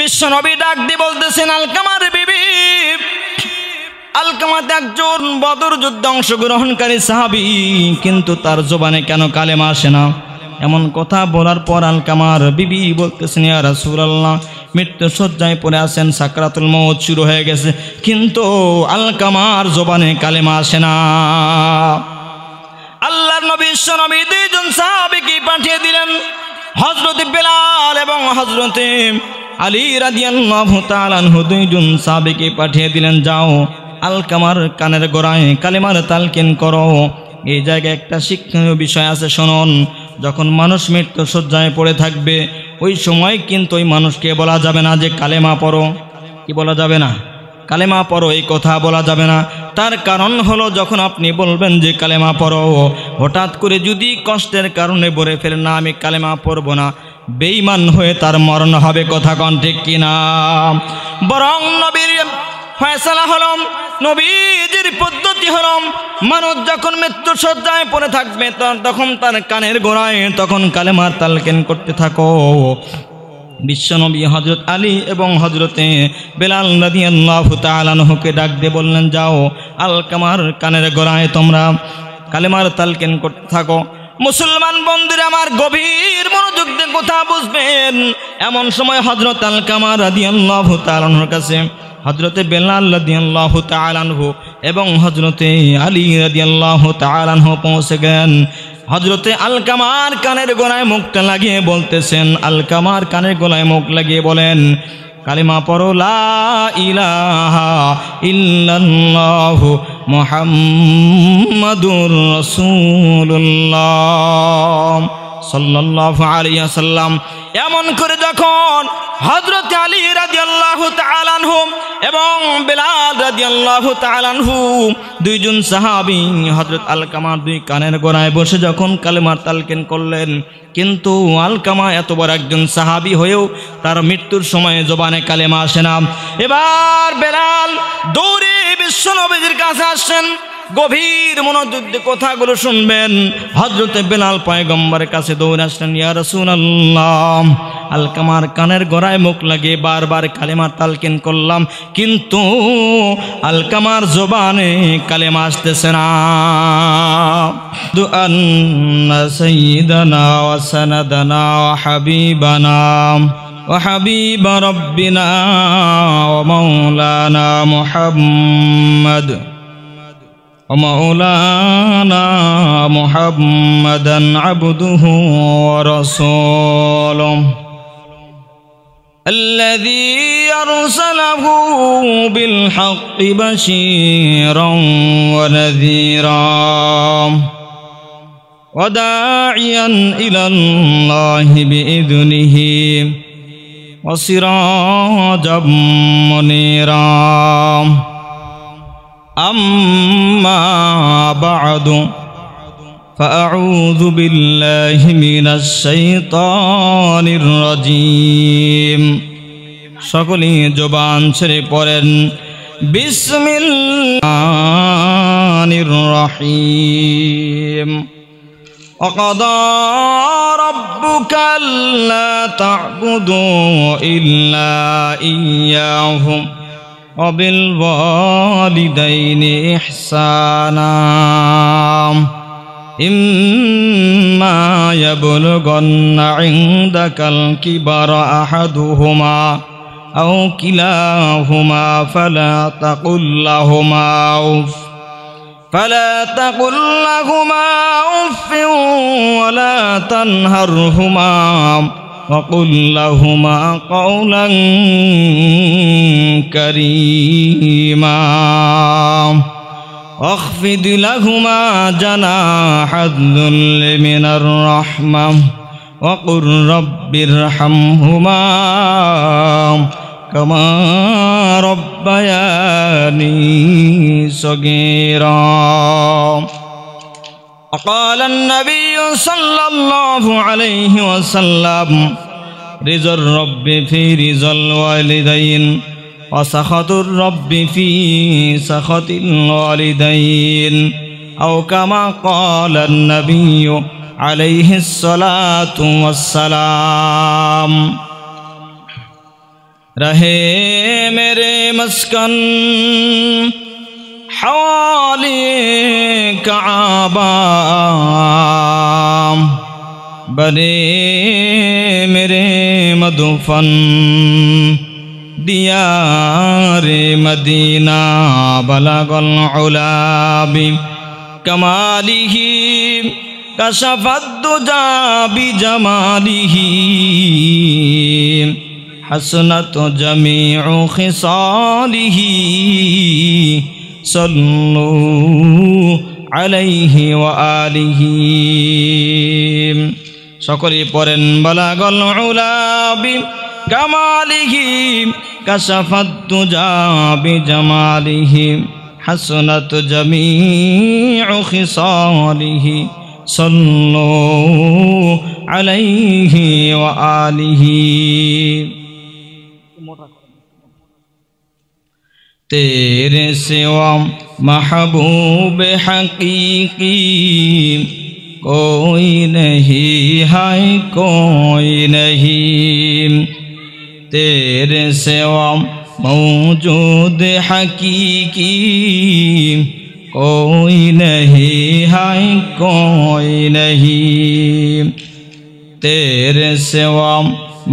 বিশ্বনবী ডাক দিয়ে বলতেছেন আলকামার বিবি আলকামাতে একজন বদর যুদ্ধ অংশগ্রহণকারী সাহাবি কিন্তু তার জবানে কেন কালেমা আসে না এমন কথা বলার পর আলকামার বিবি বলতেছেন ইয়া রাসূলুল্লাহ মৃত্যু শয্যায় পড়ে আছেন সাকরাতুল মৌত শুরু হয়ে গেছে কিন্তু আলকামার জবানে কালেমা আসে না আল্লাহর নবী বিশ্বনবী দুইজন সাহাবিকে পাঠিয়ে দিলেন হজরত বেলাল এবং হজরতিম আলী রাদিয়াল্লাহু দুইজন সাবেকে পাঠিয়ে দিলেন যাও আলকামার কানের গোড়ায় কালিমার তালকিন করো এই জায়গায় একটা শিক্ষণীয় বিষয় আছে শোনন যখন মানুষ মৃত্যু শয্যায় পড়ে থাকবে ওই সময় কিন্তু ওই মানুষকে বলা যাবে না যে কালেমা পড়ো কি বলা যাবে না কালেমা পড়ো এই কথা বলা যাবে না তার কারণ হলো যখন আপনি বলবেন যে কালেমা পড়ো হঠাৎ করে যদি কষ্টের কারণে বলে ফেলেন না আমি কালেমা পড়বো না বেইমান হয়ে তার মরণ হবে কথা কন ঠিক কিনা বরং নবীর ফয়সালা হলম নবীজির পদ্ধতি হলম মানুষ যখন মৃত্যু সজ্জায় পড়ে থাকবে তখন তার কানের গোড়ায় তখন কালেমার তালকেন করতে থাকো বিশ্বনবী হজরত আলী এবং হজরতে বেলাল রাদিয়াল্লাহ তালানহকে ডাক দিয়ে বললেন যাও আল কামার কানের গোড়ায় তোমরা কালেমার তালকেন করতে থাকো মুসলমান বন্ধুর আমার গভীর মনোযোগ দিয়ে কথা বুঝবেন এমন সময় হজরত আল কামার রাদিয়াল্লাহ কাছে হজরতে বেলাল তালানহু এবং হজরতে আলী রাদিয়াল্লাহ তালানহ পৌঁছে গেন হজরতে আলকামার কানের গোলায় মুখটা লাগিয়ে বলতেছেন আলকামার কানের গোলায় মুখ লাগিয়ে বলেন কালিমা পরো লা ইলাহা ইল্লাল্লাহু মোহাম্মদুর রসুল্লাহ সাল্লাহ আলিয়া সাল্লাম এমন করে যখন হজরত আলী রাজি আল্লাহ তালানহুম এবং বেলাল রাজি আল্লাহ তালানহু দুইজন সাহাবি হজরত আলকামার দুই কানের গোড়ায় বসে যখন কালেমার তালকেন করলেন কিন্তু আলকামা এত বড় একজন সাহাবি হয়েও তার মৃত্যুর সময় জবানে কালেমা আসে না এবার বেলাল দৌড়ে বিশ্বনবীদের কাছে আসছেন গভীর মনোযুদ্ধ কথাগুলো শুনবেন হজরতে বেলাল পায়গম্বরের কাছে দৌড়ে আসলেন ইয়া রাসূলুল্লাহ আলকামার কানের গোড়ায় মুখ লাগিয়ে বারবার কালেমার তালকিন করলাম কিন্তু আলকামার জবানে কালেমা আসতেছে না দুআন্না সাইয়্যিদানা ওয়া সানাদানা وحبيب ربنا ومولانا محمد ومولانا محمدا عبده ورسوله الذي أرسله بالحق بشيرا ونذيرا وداعيا إلى الله بإذنه وسراجا منيرا أما بعد فأعوذ بالله من الشيطان الرجيم সকলেই জবান ছেড়ে পড়েন বিসমিল্লাহির রহিম وقضى ربك لا تعبدوا إلا إياهم وبالوالدين إحسانا إما يبلغن عندك الكبر أحدهما أو كلاهما فلا تقل لهما أف فلا تقل لهما أف ولا تنهرهما وقل لهما قولا كريما واخفض لهما جناح الذل من الرحمة وقل رب ارحمهما كما ربياني صغيرا وقال النبي صلى الله عليه وسلم رضا الرب في رضا الوالدين وسخط الرب في سخط الوالدين أو كما قال النبي عليه الصلاة والسلام رہے میرے مسکن حوالي كعبة بني میرے مدفن ديار مدينة بلغ العلا كماله كشف الدجا بجماله حسنت جميع خصاله সল্লু আলাইহি আলিহি সকলে পড়েন বলা গল উলাবি কামালিহি কাশাফাত জাবি জামালিহি হাসনাত জামিউ খিসালিহি সল্লু আলাইহি ওয়া আলিহি মোটা تیرے سوا محبوب حقیقی کوئی نہیں ہے کوئی نہیں تیرے سوا موجود حقیقی کوئی نہیں ہے کوئی نہیں تیرے سوا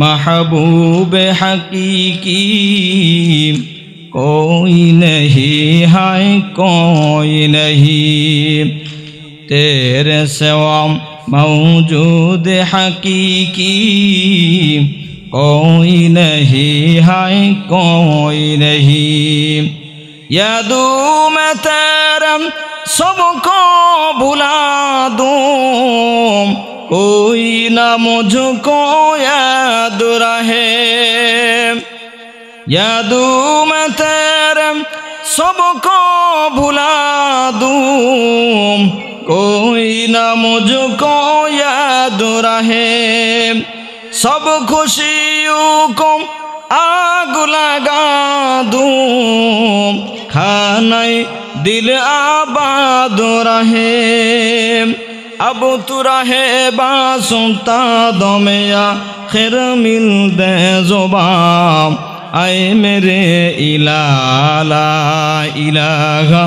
محبوب حقیقی कोई नहीं है कोई नहीं तेरे सिवा मौजूद हकीकी कोई नहीं है कोई नहीं यदू मैं तेरम सबको भुला दूँ कोई ना मुझको याद रहे یا دوم تیرم سب کو بھلا دوم کوئی نہ مجھ کو یاد رہے سب خوشیوں کو آگ لگا دوں کھانے دل آباد رہے اب تو رہے با سنتا دو میں یا خیر مل دے زبان আয় মেরে ইলালা ইলাহা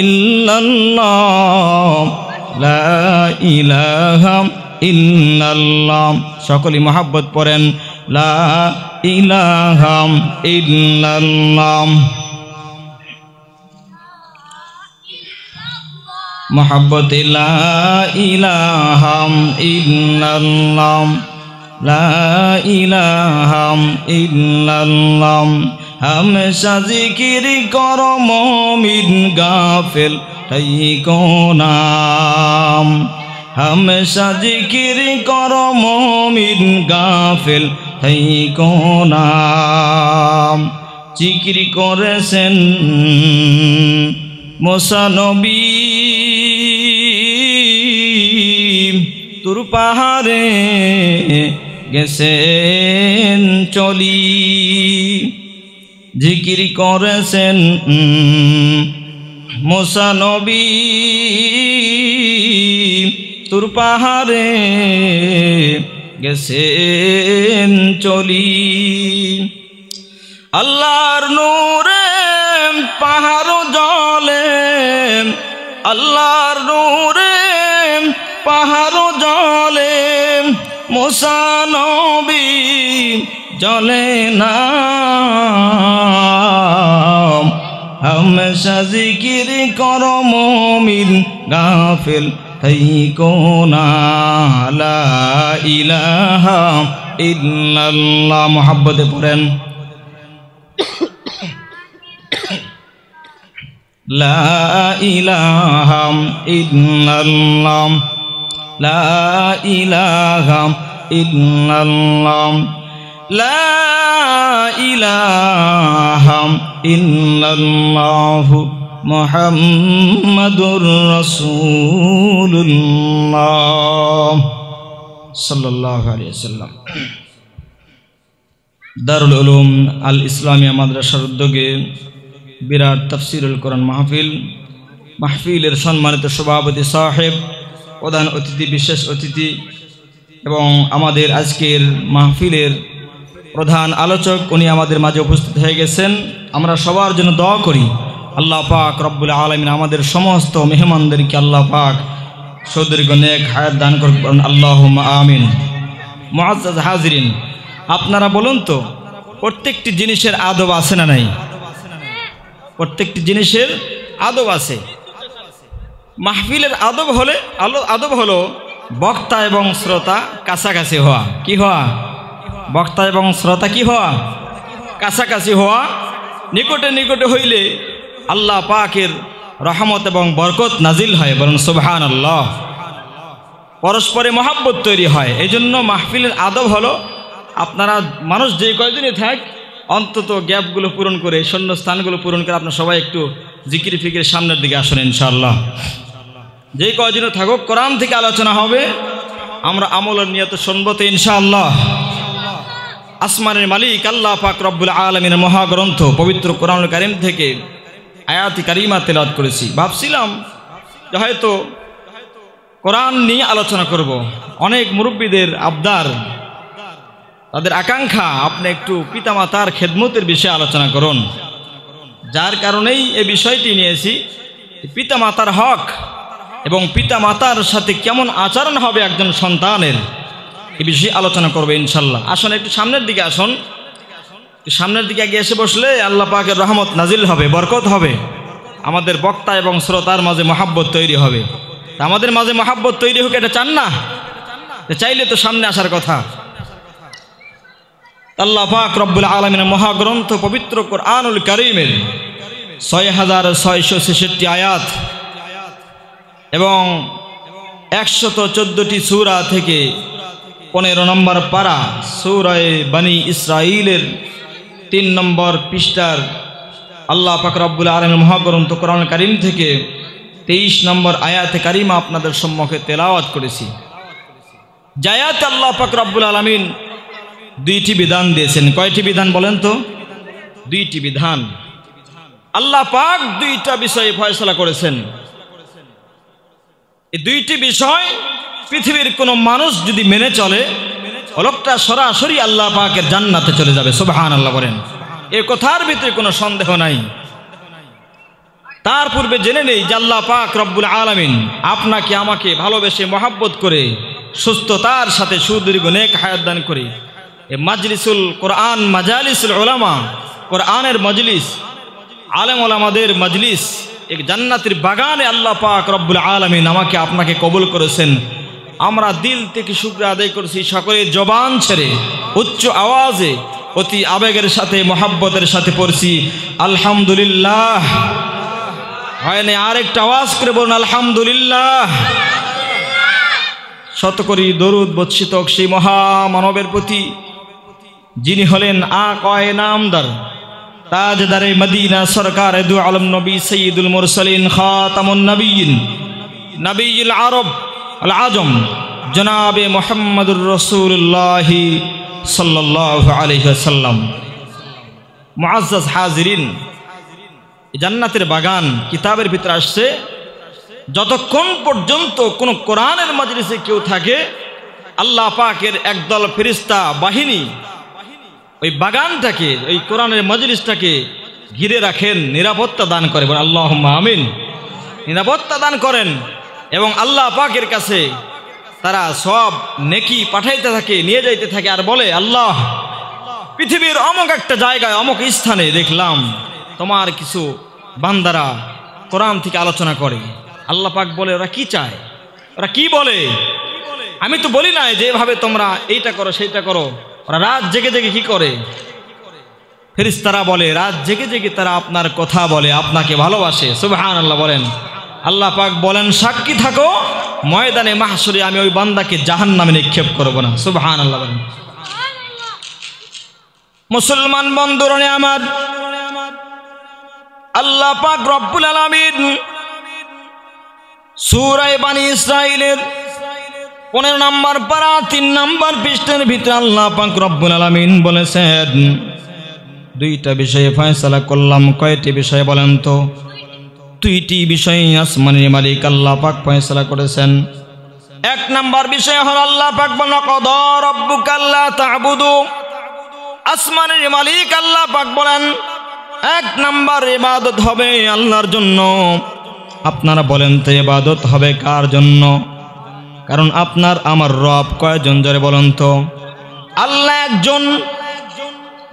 ইল্লাল্লাহ ইহাম ইলাহা ইল্লাল্লাহ মহাব্বত পড়েন লা ইলাহা মহাব্বত ইহাম لا لا إله إلا الله همشا ذكر করো মুমিন গাফিল হইকো নাম همشا ذكر করো করেছেন মোসা তুর পাহাড়ে গেছেন চলি জিকিরি করেছেন মোসানবী তোর পাহাড়ে গেছেন চলি আল্লাহর নূরে পাহাড় জলে আল্লাহর নূরে পাহাড় জলে মোসা চলে না হামেশা জিকির কর মমিন গাফিল হই কোনা লা ইলাহা ইল্লাল্লাহ মহাব্বতে পড়েন লা ইলাহা ইল্লাল্লাহ লা ইলাহা ইল্লাল্লাহ لا إله إلا الله محمد দারুল উলুম আল ইসলামিয়া মাদ্রাসার উদ্যোগে বিরাট তফসিরুল কোরআন মাহফিল মাহফিলের সম্মানিত সভাপতি সাহেব প্রধান অতিথি বিশেষ অতিথি এবং আমাদের আজকের মাহফিলের প্রধান আলোচক উনি আমাদের মাঝে উপস্থিত হয়ে গেছেন আমরা সবার জন্য দোয়া করি আল্লাহ পাক রব্বুল আলমিন আমাদের সমস্ত মেহমানদেরকে আল্লাহ পাক সৌদীর্ঘ নেক হায়াত দান করুন আল্লাহ আমিন মহাজ হাজরিন আপনারা বলুন তো প্রত্যেকটি জিনিসের আদব আছে না নাই প্রত্যেকটি জিনিসের আদব আছে মাহফিলের আদব হলে আলো আদব হলো বক্তা এবং শ্রোতা কাছাকাছি হওয়া কি হওয়া বক্তা এবং শ্রোতা কি হওয়া কাছাকাছি হওয়া নিকটে নিকটে হইলে আল্লাহ পাকের রহমত এবং বরকত নাজিল হয় বরং সুবহান আল্লাহ পরস্পরে মহাব্বত তৈরি হয় এই জন্য মাহফিলের আদব হলো আপনারা মানুষ যে কয়দিনই থাক অন্তত গ্যাপগুলো পূরণ করে শূন্য স্থানগুলো পূরণ করে আপনার সবাই একটু জিকির ফিকির সামনের দিকে আসুন ইনশাআল্লাহ যে কয়দিনও থাকুক কোরআন থেকে আলোচনা হবে আমরা আমলের নিয়ত শুনবো তো ইনশাআল্লাহ আসমানের মালিক আল্লাহ পাক রব্বুল আলমিনের মহাগ্রন্থ পবিত্র কোরআন কারিম থেকে আয়াতি কারিমা তেলাত করেছি ভাবছিলাম যে হয়তো কোরআন নিয়ে আলোচনা করব। অনেক মুরব্বীদের আবদার তাদের আকাঙ্ক্ষা আপনি একটু পিতামাতার খেদমতের বিষয়ে আলোচনা করুন যার কারণেই এই বিষয়টি নিয়েছি পিতামাতার হক এবং পিতামাতার সাথে কেমন আচরণ হবে একজন সন্তানের এ বিষয়ে আলোচনা করবে ইনশাল্লাহ আসুন একটু সামনের দিকে আসুন সামনের দিকে এগিয়ে এসে বসলে আল্লাহ পাকের রহমত নাজিল হবে বরকত হবে আমাদের বক্তা এবং শ্রোতার মাঝে মহাব্বত তৈরি হবে আমাদের মাঝে মহাব্বত তৈরি হোক এটা চান না চাইলে তো সামনে আসার কথা আল্লাহ পাক রব্বুল আলমিনের মহাগ্রন্থ পবিত্র আনুল করিমের ছয় হাজার ছয়শো ছেষট্টি আয়াত এবং একশত চোদ্দটি সুরা থেকে পনেরো নম্বর পারা সৌরায় বানি ইসরাইলের তিন নম্বর পৃষ্ঠার আল্লাহ পাকরাবুল আলমের মহাগ্রন্ত কোরআন কারিম থেকে তেইশ নম্বর আয়াতে কারিমা আপনাদের সম্মুখে তেলাওয়াত করেছি জায়াত আল্লাহ পাকরাবুল আলমিন দুইটি বিধান দিয়েছেন কয়টি বিধান বলেন তো দুইটি বিধান আল্লাহ পাক দুইটা বিষয়ে ফয়সলা করেছেন এই দুইটি বিষয় পৃথিবীর কোনো মানুষ যদি মেনে চলে লোকটা সরাসরি আল্লাহ পাকের জান্নাতে চলে যাবে সুবাহান আল্লাহ বলেন এ কথার ভিতরে কোনো সন্দেহ নাই তার পূর্বে জেনে নেই জাল্লা পাক রব্বুল আলমিন আপনাকে আমাকে ভালোবেসে মহাব্বত করে সুস্থতার সাথে সুদীর্ঘ নেক হায়াত দান করে এ মাজলিসুল কোরআন মাজালিসুল ওলামা কোরআনের মজলিস আলেম ওলামাদের মজলিস এক জান্নাতের বাগানে আল্লাহ পাক রব্বুল আলমিন আমাকে আপনাকে কবুল করেছেন আমরা দিল থেকে শুক্র আদায় করছি সকলের জবান ছেড়ে উচ্চ আওয়াজে অতি আবেগের সাথে মহাব্বতের সাথে পড়ছি আলহামদুলিল্লাহ হয় না আরেকটা আওয়াজ করে বলুন আলহামদুলিল্লাহ শতকরি দরুদ বৎসিতক সেই মহামানবের প্রতি যিনি হলেন আ কয় নামদার তাজদারে মদিনা সরকার দু আলম নবী সঈদুল মুরসলিন খাতামুন নবীন নবীল আরব আল আজম জনাবে মোহাম্মদুর রসুল্লাহ সাল্লাহ আলহ্লাম মুআজ হাজরিন জান্নাতের বাগান কিতাবের ভিতরে আসছে যতক্ষণ পর্যন্ত কোনো কোরআনের মাজরিসে কেউ থাকে আল্লাহ পাকের একদল ফেরিস্তা বাহিনী ওই বাগানটাকে ওই কোরআনের মজলিসটাকে ঘিরে রাখেন নিরাপত্তা দান করে আল্লাহ আমিন নিরাপত্তা দান করেন এবং আল্লাহ পাকের কাছে তারা সব নেকি পাঠাইতে থাকে নিয়ে যাইতে থাকে আর বলে আল্লাহ পৃথিবীর অমক একটা জায়গায় অমক স্থানে দেখলাম তোমার কিছু বান্দারা কোরআন থেকে আলোচনা করে আল্লাহ পাক বলে ওরা কি চায় ওরা কি বলে আমি তো বলি না যেভাবে তোমরা এইটা করো সেইটা করো ওরা রাত জেগে জেগে কি করে ফেরিস্তারা বলে রাত জেগে জেগে তারা আপনার কথা বলে আপনাকে ভালোবাসে সুবহান আল্লাহ বলেন আল্লাহ পাক বলেন সাক্ষী থাকো ময়দানে মাহাসুরে আমি ওই বান্দাকে জাহান নামে নিক্ষেপ করবো না সুবহান আল্লাহ বলেন মুসলমান বন্দরণে আমার আল্লাহ পাক রব্বুল আলমিন সুরাই বানী ইসরাইলের পনেরো নাম্বার পারা তিন নাম্বার পৃষ্ঠের ভিতরে আল্লাহ পাক রব্বুল আলামিন বলেছেন দুইটা বিষয়ে ফয়সালা করলাম কয়টি বিষয়ে বলেন তো দুইটি বিষয়ে আসমানের মালিক আল্লাহ পাক ফয়সালা করেছেন এক নাম্বার বিষয় হল আল্লাহ পাক বলেন কদ রব্বুক আল্লাহ তাবুদু আসমানের মালিক আল্লাহ পাক বলেন এক নাম্বার ইবাদত হবে আল্লাহর জন্য আপনারা বলেন তো ইবাদত হবে কার জন্য কারণ আপনার আমার রব কয়েকজন জরে বলুন তো আল্লাহ একজন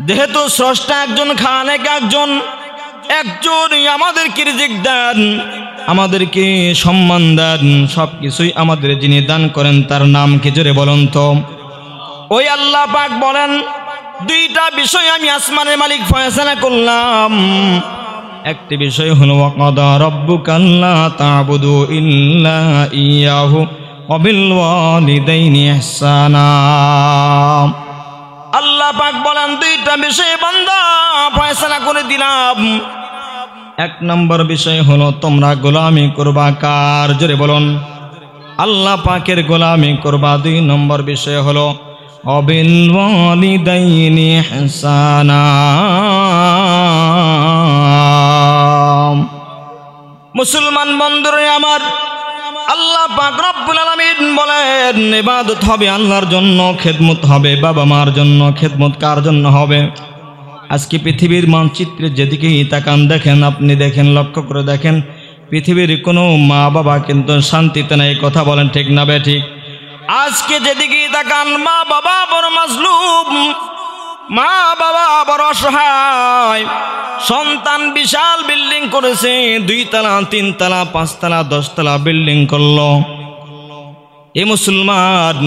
যেহেতু স্রষ্টা একজন খানেক একজন একজনই আমাদেরকে রিজিক দেন আমাদেরকে সম্মান দেন সব কিছুই আমাদের যিনি দান করেন তার নাম কি জোরে বলুন তো ওই আল্লাহ পাক বলেন দুইটা বিষয় আমি আসমানের মালিক ফয়সালা করলাম একটি বিষয় হলো রব্বু কাল্লা তাবুদু ইল্লা ইয়াহু আল্লাহ পাক বলেন দুইটা বিষয়ে বান্দা ফয়সালা করে দিলাম এক নম্বর বিষয় হলো তোমরা গোলামি করবা কার জোরে বলুন আল্লাহ পাকের গোলামি করবা দুই নম্বর বিষয় হলো অবিল ওয়ালিদাইনি হাসানা মুসলমান বন্ধুরে আমার আল্লাহ পাক বলেন ইবাদত হবে আল্লাহর জন্য খেদমত হবে বাবা মার জন্য খেদমত কার জন্য হবে আজকে পৃথিবীর মানচিত্রে যেদিকে তাকান দেখেন আপনি দেখেন লক্ষ্য করে দেখেন পৃথিবীর কোনো মা বাবা কিন্তু শান্তিতে নাই কথা বলেন ঠিক না বে ঠিক আজকে যেদিকে তাকান মা বাবা বড় মাসলুম মা বাবা বড় অসহায় সন্তান বিশাল বিল্ডিং করেছে দুই তালা তিন তালা পাঁচতলা দশতলা বিল্ডিং করলো এ মুসলমান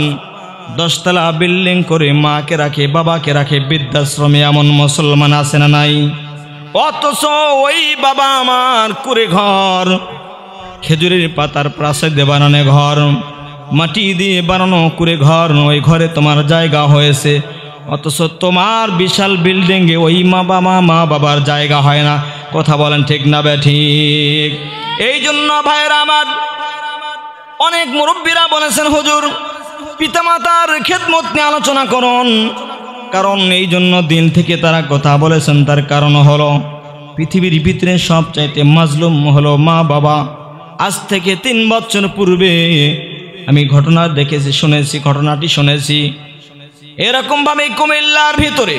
দশতলা বিল্ডিং করে মাকে রাখে বাবাকে রাখে বৃদ্ধাশ্রমে এমন মুসলমান আছে না নাই অথচ ওই বাবা আমার কুড়ে ঘর খেজুরের পাতার প্রাসাদে বানানে বানানো ঘর মাটি দিয়ে বানানো কুড়ে ঘর ওই ঘরে তোমার জায়গা হয়েছে অথচ তোমার বিশাল বিল্ডিংয়ে ওই মা বাবা মা বাবার জায়গা হয় না কথা বলেন ঠিক না বে ঠিক এই জন্য ভাইয়ের আমার অনেক মুরব্বীরা বলেছেন হুজুর পিতামাতার খেদমত নিয়ে আলোচনা করুন কারণ এই জন্য দিন থেকে তারা কথা বলেছেন তার কারণ হলো পৃথিবীর ভিতরে সবচাইতে মাজলুম হলো মা বাবা আজ থেকে তিন বছর পূর্বে আমি ঘটনা দেখেছি শুনেছি ঘটনাটি শুনেছি এরকমভাবে কুমিল্লার ভিতরে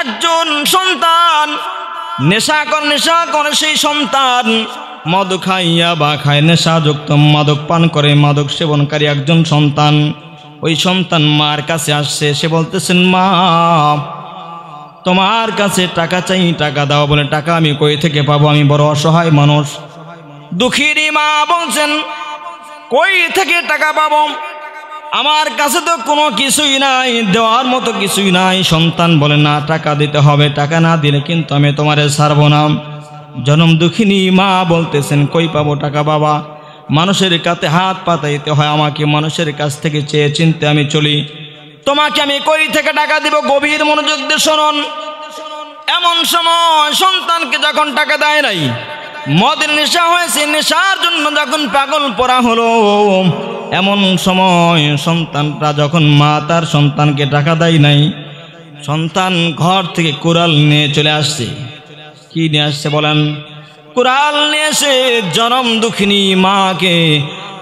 একজন সন্তান নেশা কর নেশা করে সেই সন্তান মদ খাইয়া বা খায় নেশাযুক্ত মাদক পান করে মাদক সেবনকারী একজন সন্তান ওই সন্তান মার কাছে আসছে সে বলতেছেন মা তোমার কাছে টাকা চাই টাকা দাও বলে টাকা আমি কই থেকে পাবো আমি বড় অসহায় মানুষ দুঃখীরই মা বলছেন কই থেকে টাকা পাবো আমার কাছে তো কোনো কিছুই নাই দেওয়ার মতো কিছুই নাই সন্তান বলে না টাকা দিতে হবে টাকা না দিলে কিন্তু আমি তোমারে ছাড়বো না জনম দুঃখিনী মা বলতেছেন কই পাবো টাকা বাবা মানুষের কাতে হাত পাতাইতে হয় আমাকে মানুষের কাছ থেকে চেয়ে চিনতে আমি চলি তোমাকে আমি কই থেকে টাকা দিব গভীর মনোযোগ দিয়ে শোনন এমন সময় সন্তানকে যখন টাকা দেয় নাই মদের নেশা হয়েছে নেশার জন্য যখন পাগল পড়া হলো এমন সময় সন্তানরা যখন মা তার সন্তানকে টাকা দেয় নাই সন্তান ঘর থেকে কোরাল নিয়ে চলে আসছে কি নিয়ে আসছে বলেন কোরাল নিয়ে এসে জনম দুঃখিনী মাকে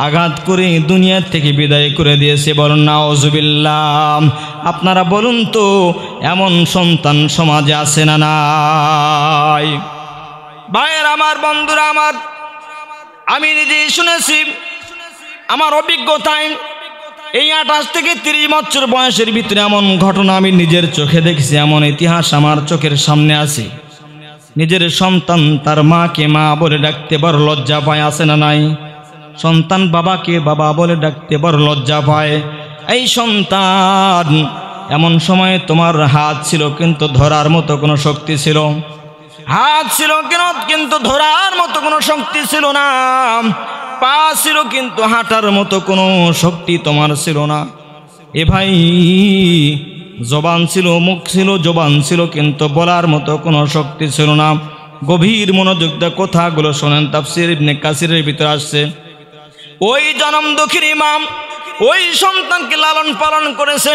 আঘাত করে দুনিয়ার থেকে বিদায় করে দিয়েছে বলুন নাওজুবিল্লাম আপনারা বলুন তো এমন সন্তান সমাজে আছে না নাই ভাইয়ের আমার বন্ধুরা আমার আমি নিজেই শুনেছি আমার অভিজ্ঞতায় এই আঠাশ থেকে তিরিশ বছর বয়সের ভিতরে এমন ঘটনা আমি নিজের চোখে দেখেছি এমন ইতিহাস আমার চোখের সামনে আছে নিজের সন্তান তার মাকে মা বলে ডাকতে বড় লজ্জা পায় আসে না নাই সন্তান বাবাকে বাবা বলে ডাকতে বড় লজ্জা পায় এই সন্তান এমন সময়ে তোমার হাত ছিল কিন্তু ধরার মতো কোনো শক্তি ছিল হাত ছিল কিন্তু ধরার মতো কোনো শক্তি ছিল না পা ছিল কিন্তু হাঁটার মতো কোনো শক্তি তোমার ছিল না এ ভাই জবান ছিল মুখ ছিল জবান ছিল কিন্তু বলার মতো কোনো শক্তি ছিল না গভীর মনোযোগটা কথাগুলো শোনেন তাফসির ইবনে কাসিরের ভিতরে আসছে ওই জনম দুঃখীর ইমাম ওই সন্তানকে লালন পালন করেছে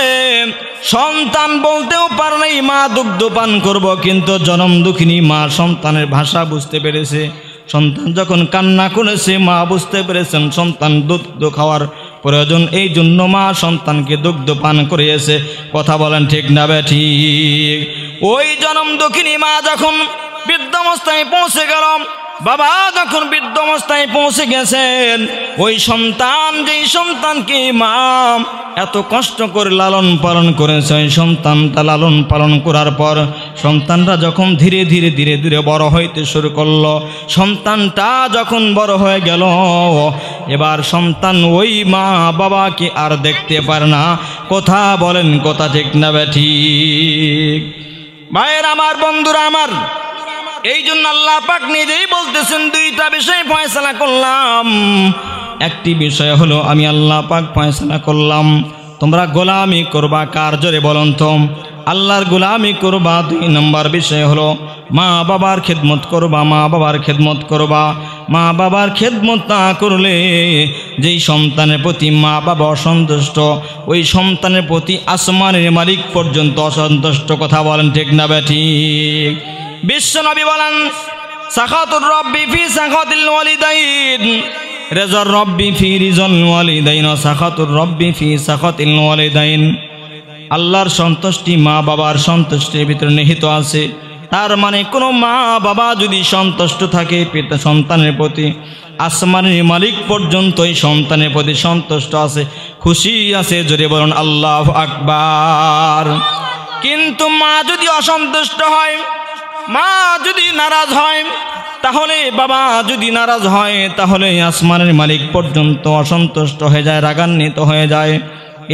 সন্তান বলতেও পার নাই মা দুগ্ধ পান করব কিন্তু জনম দুঃখিনী মা সন্তানের ভাষা বুঝতে পেরেছে সন্তান যখন কান্না করেছে মা বুঝতে পেরেছেন সন্তান দুগ্ধ খাওয়ার প্রয়োজন এই জন্য মা সন্তানকে দুগ্ধ পান করিয়েছে কথা বলেন ঠিক না বে ঠিক ওই জনম দুঃখিনী মা যখন বৃদ্ধাবস্থায় পৌঁছে গেলাম বাবা যখন বৃদ্ধ অবস্থায় পৌঁছে গেছেন ওই সন্তান যেই সন্তানকে মা এত কষ্ট করে লালন পালন করেছে ওই সন্তানটা লালন পালন করার পর সন্তানরা যখন ধীরে ধীরে ধীরে ধীরে বড় হইতে শুরু করল সন্তানটা যখন বড় হয়ে গেল এবার সন্তান ওই মা বাবাকে আর দেখতে পারে না কথা বলেন কথা ঠিক না ব্যাঠিক ভাইয়ের আমার বন্ধুরা আমার এই জন্য আল্লাহ পাক নিজেই বলতেছেন দুইটা বিষয় ফয়সালা করলাম একটি বিষয় হলো আমি আল্লাহ পাক ফয়সালা করলাম তোমরা গোলামি করবা কার জোরে বলন্ত আল্লাহর গুলামি করবা দুই নম্বর বিষয় হলো মা বাবার খেদমত করবা মা বাবার খেদমত করবা মা বাবার খেদমত না করলে যেই সন্তানের প্রতি মা বাবা অসন্তুষ্ট ওই সন্তানের প্রতি আসমানের মালিক পর্যন্ত অসন্তুষ্ট কথা বলেন ঠিক না ঠিক বিশ্ব নবী বলেন সাখাতুর রব্বি ফি রব্বি ফি রিজন ওয়ালিদাইন সাখাতুর রব্বি ফি সাখাতিল ওয়ালিদাইন আল্লাহর সন্তুষ্টি মা বাবার সন্তুষ্টির ভিতরে নিহিত আছে তার মানে কোনো মা বাবা যদি সন্তুষ্ট থাকে পিতা সন্তানের প্রতি আসমানের মালিক পর্যন্ত এই সন্তানের প্রতি সন্তুষ্ট আছে খুশি আছে জোরে বলুন আল্লাহ আকবার কিন্তু মা যদি অসন্তুষ্ট হয় মা যদি নারাজ হয় তাহলে বাবা যদি নারাজ হয় তাহলে আসমানের মালিক পর্যন্ত অসন্তুষ্ট হয়ে যায় রাগান্বিত হয়ে যায়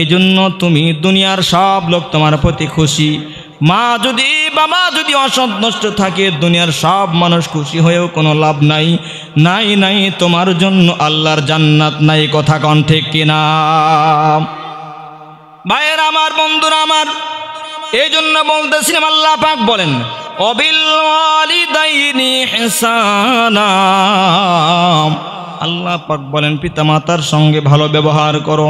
এজন্য তুমি দুনিয়ার সব লোক তোমার প্রতি খুশি মা যদি বাবা যদি অসন্তুষ্ট থাকে দুনিয়ার সব মানুষ খুশি হয়েও কোনো লাভ নাই নাই নাই তোমার জন্য আল্লাহর জান্নাত নাই কথা কণ্ঠে কিনা ভাইয়ের আমার বন্ধুরা আমার এই জন্য বলতেছিলাম আল্লাহ পাক বলেন অবিল আল্লাহ পাক বলেন পিতা মাতার সঙ্গে ভালো ব্যবহার করো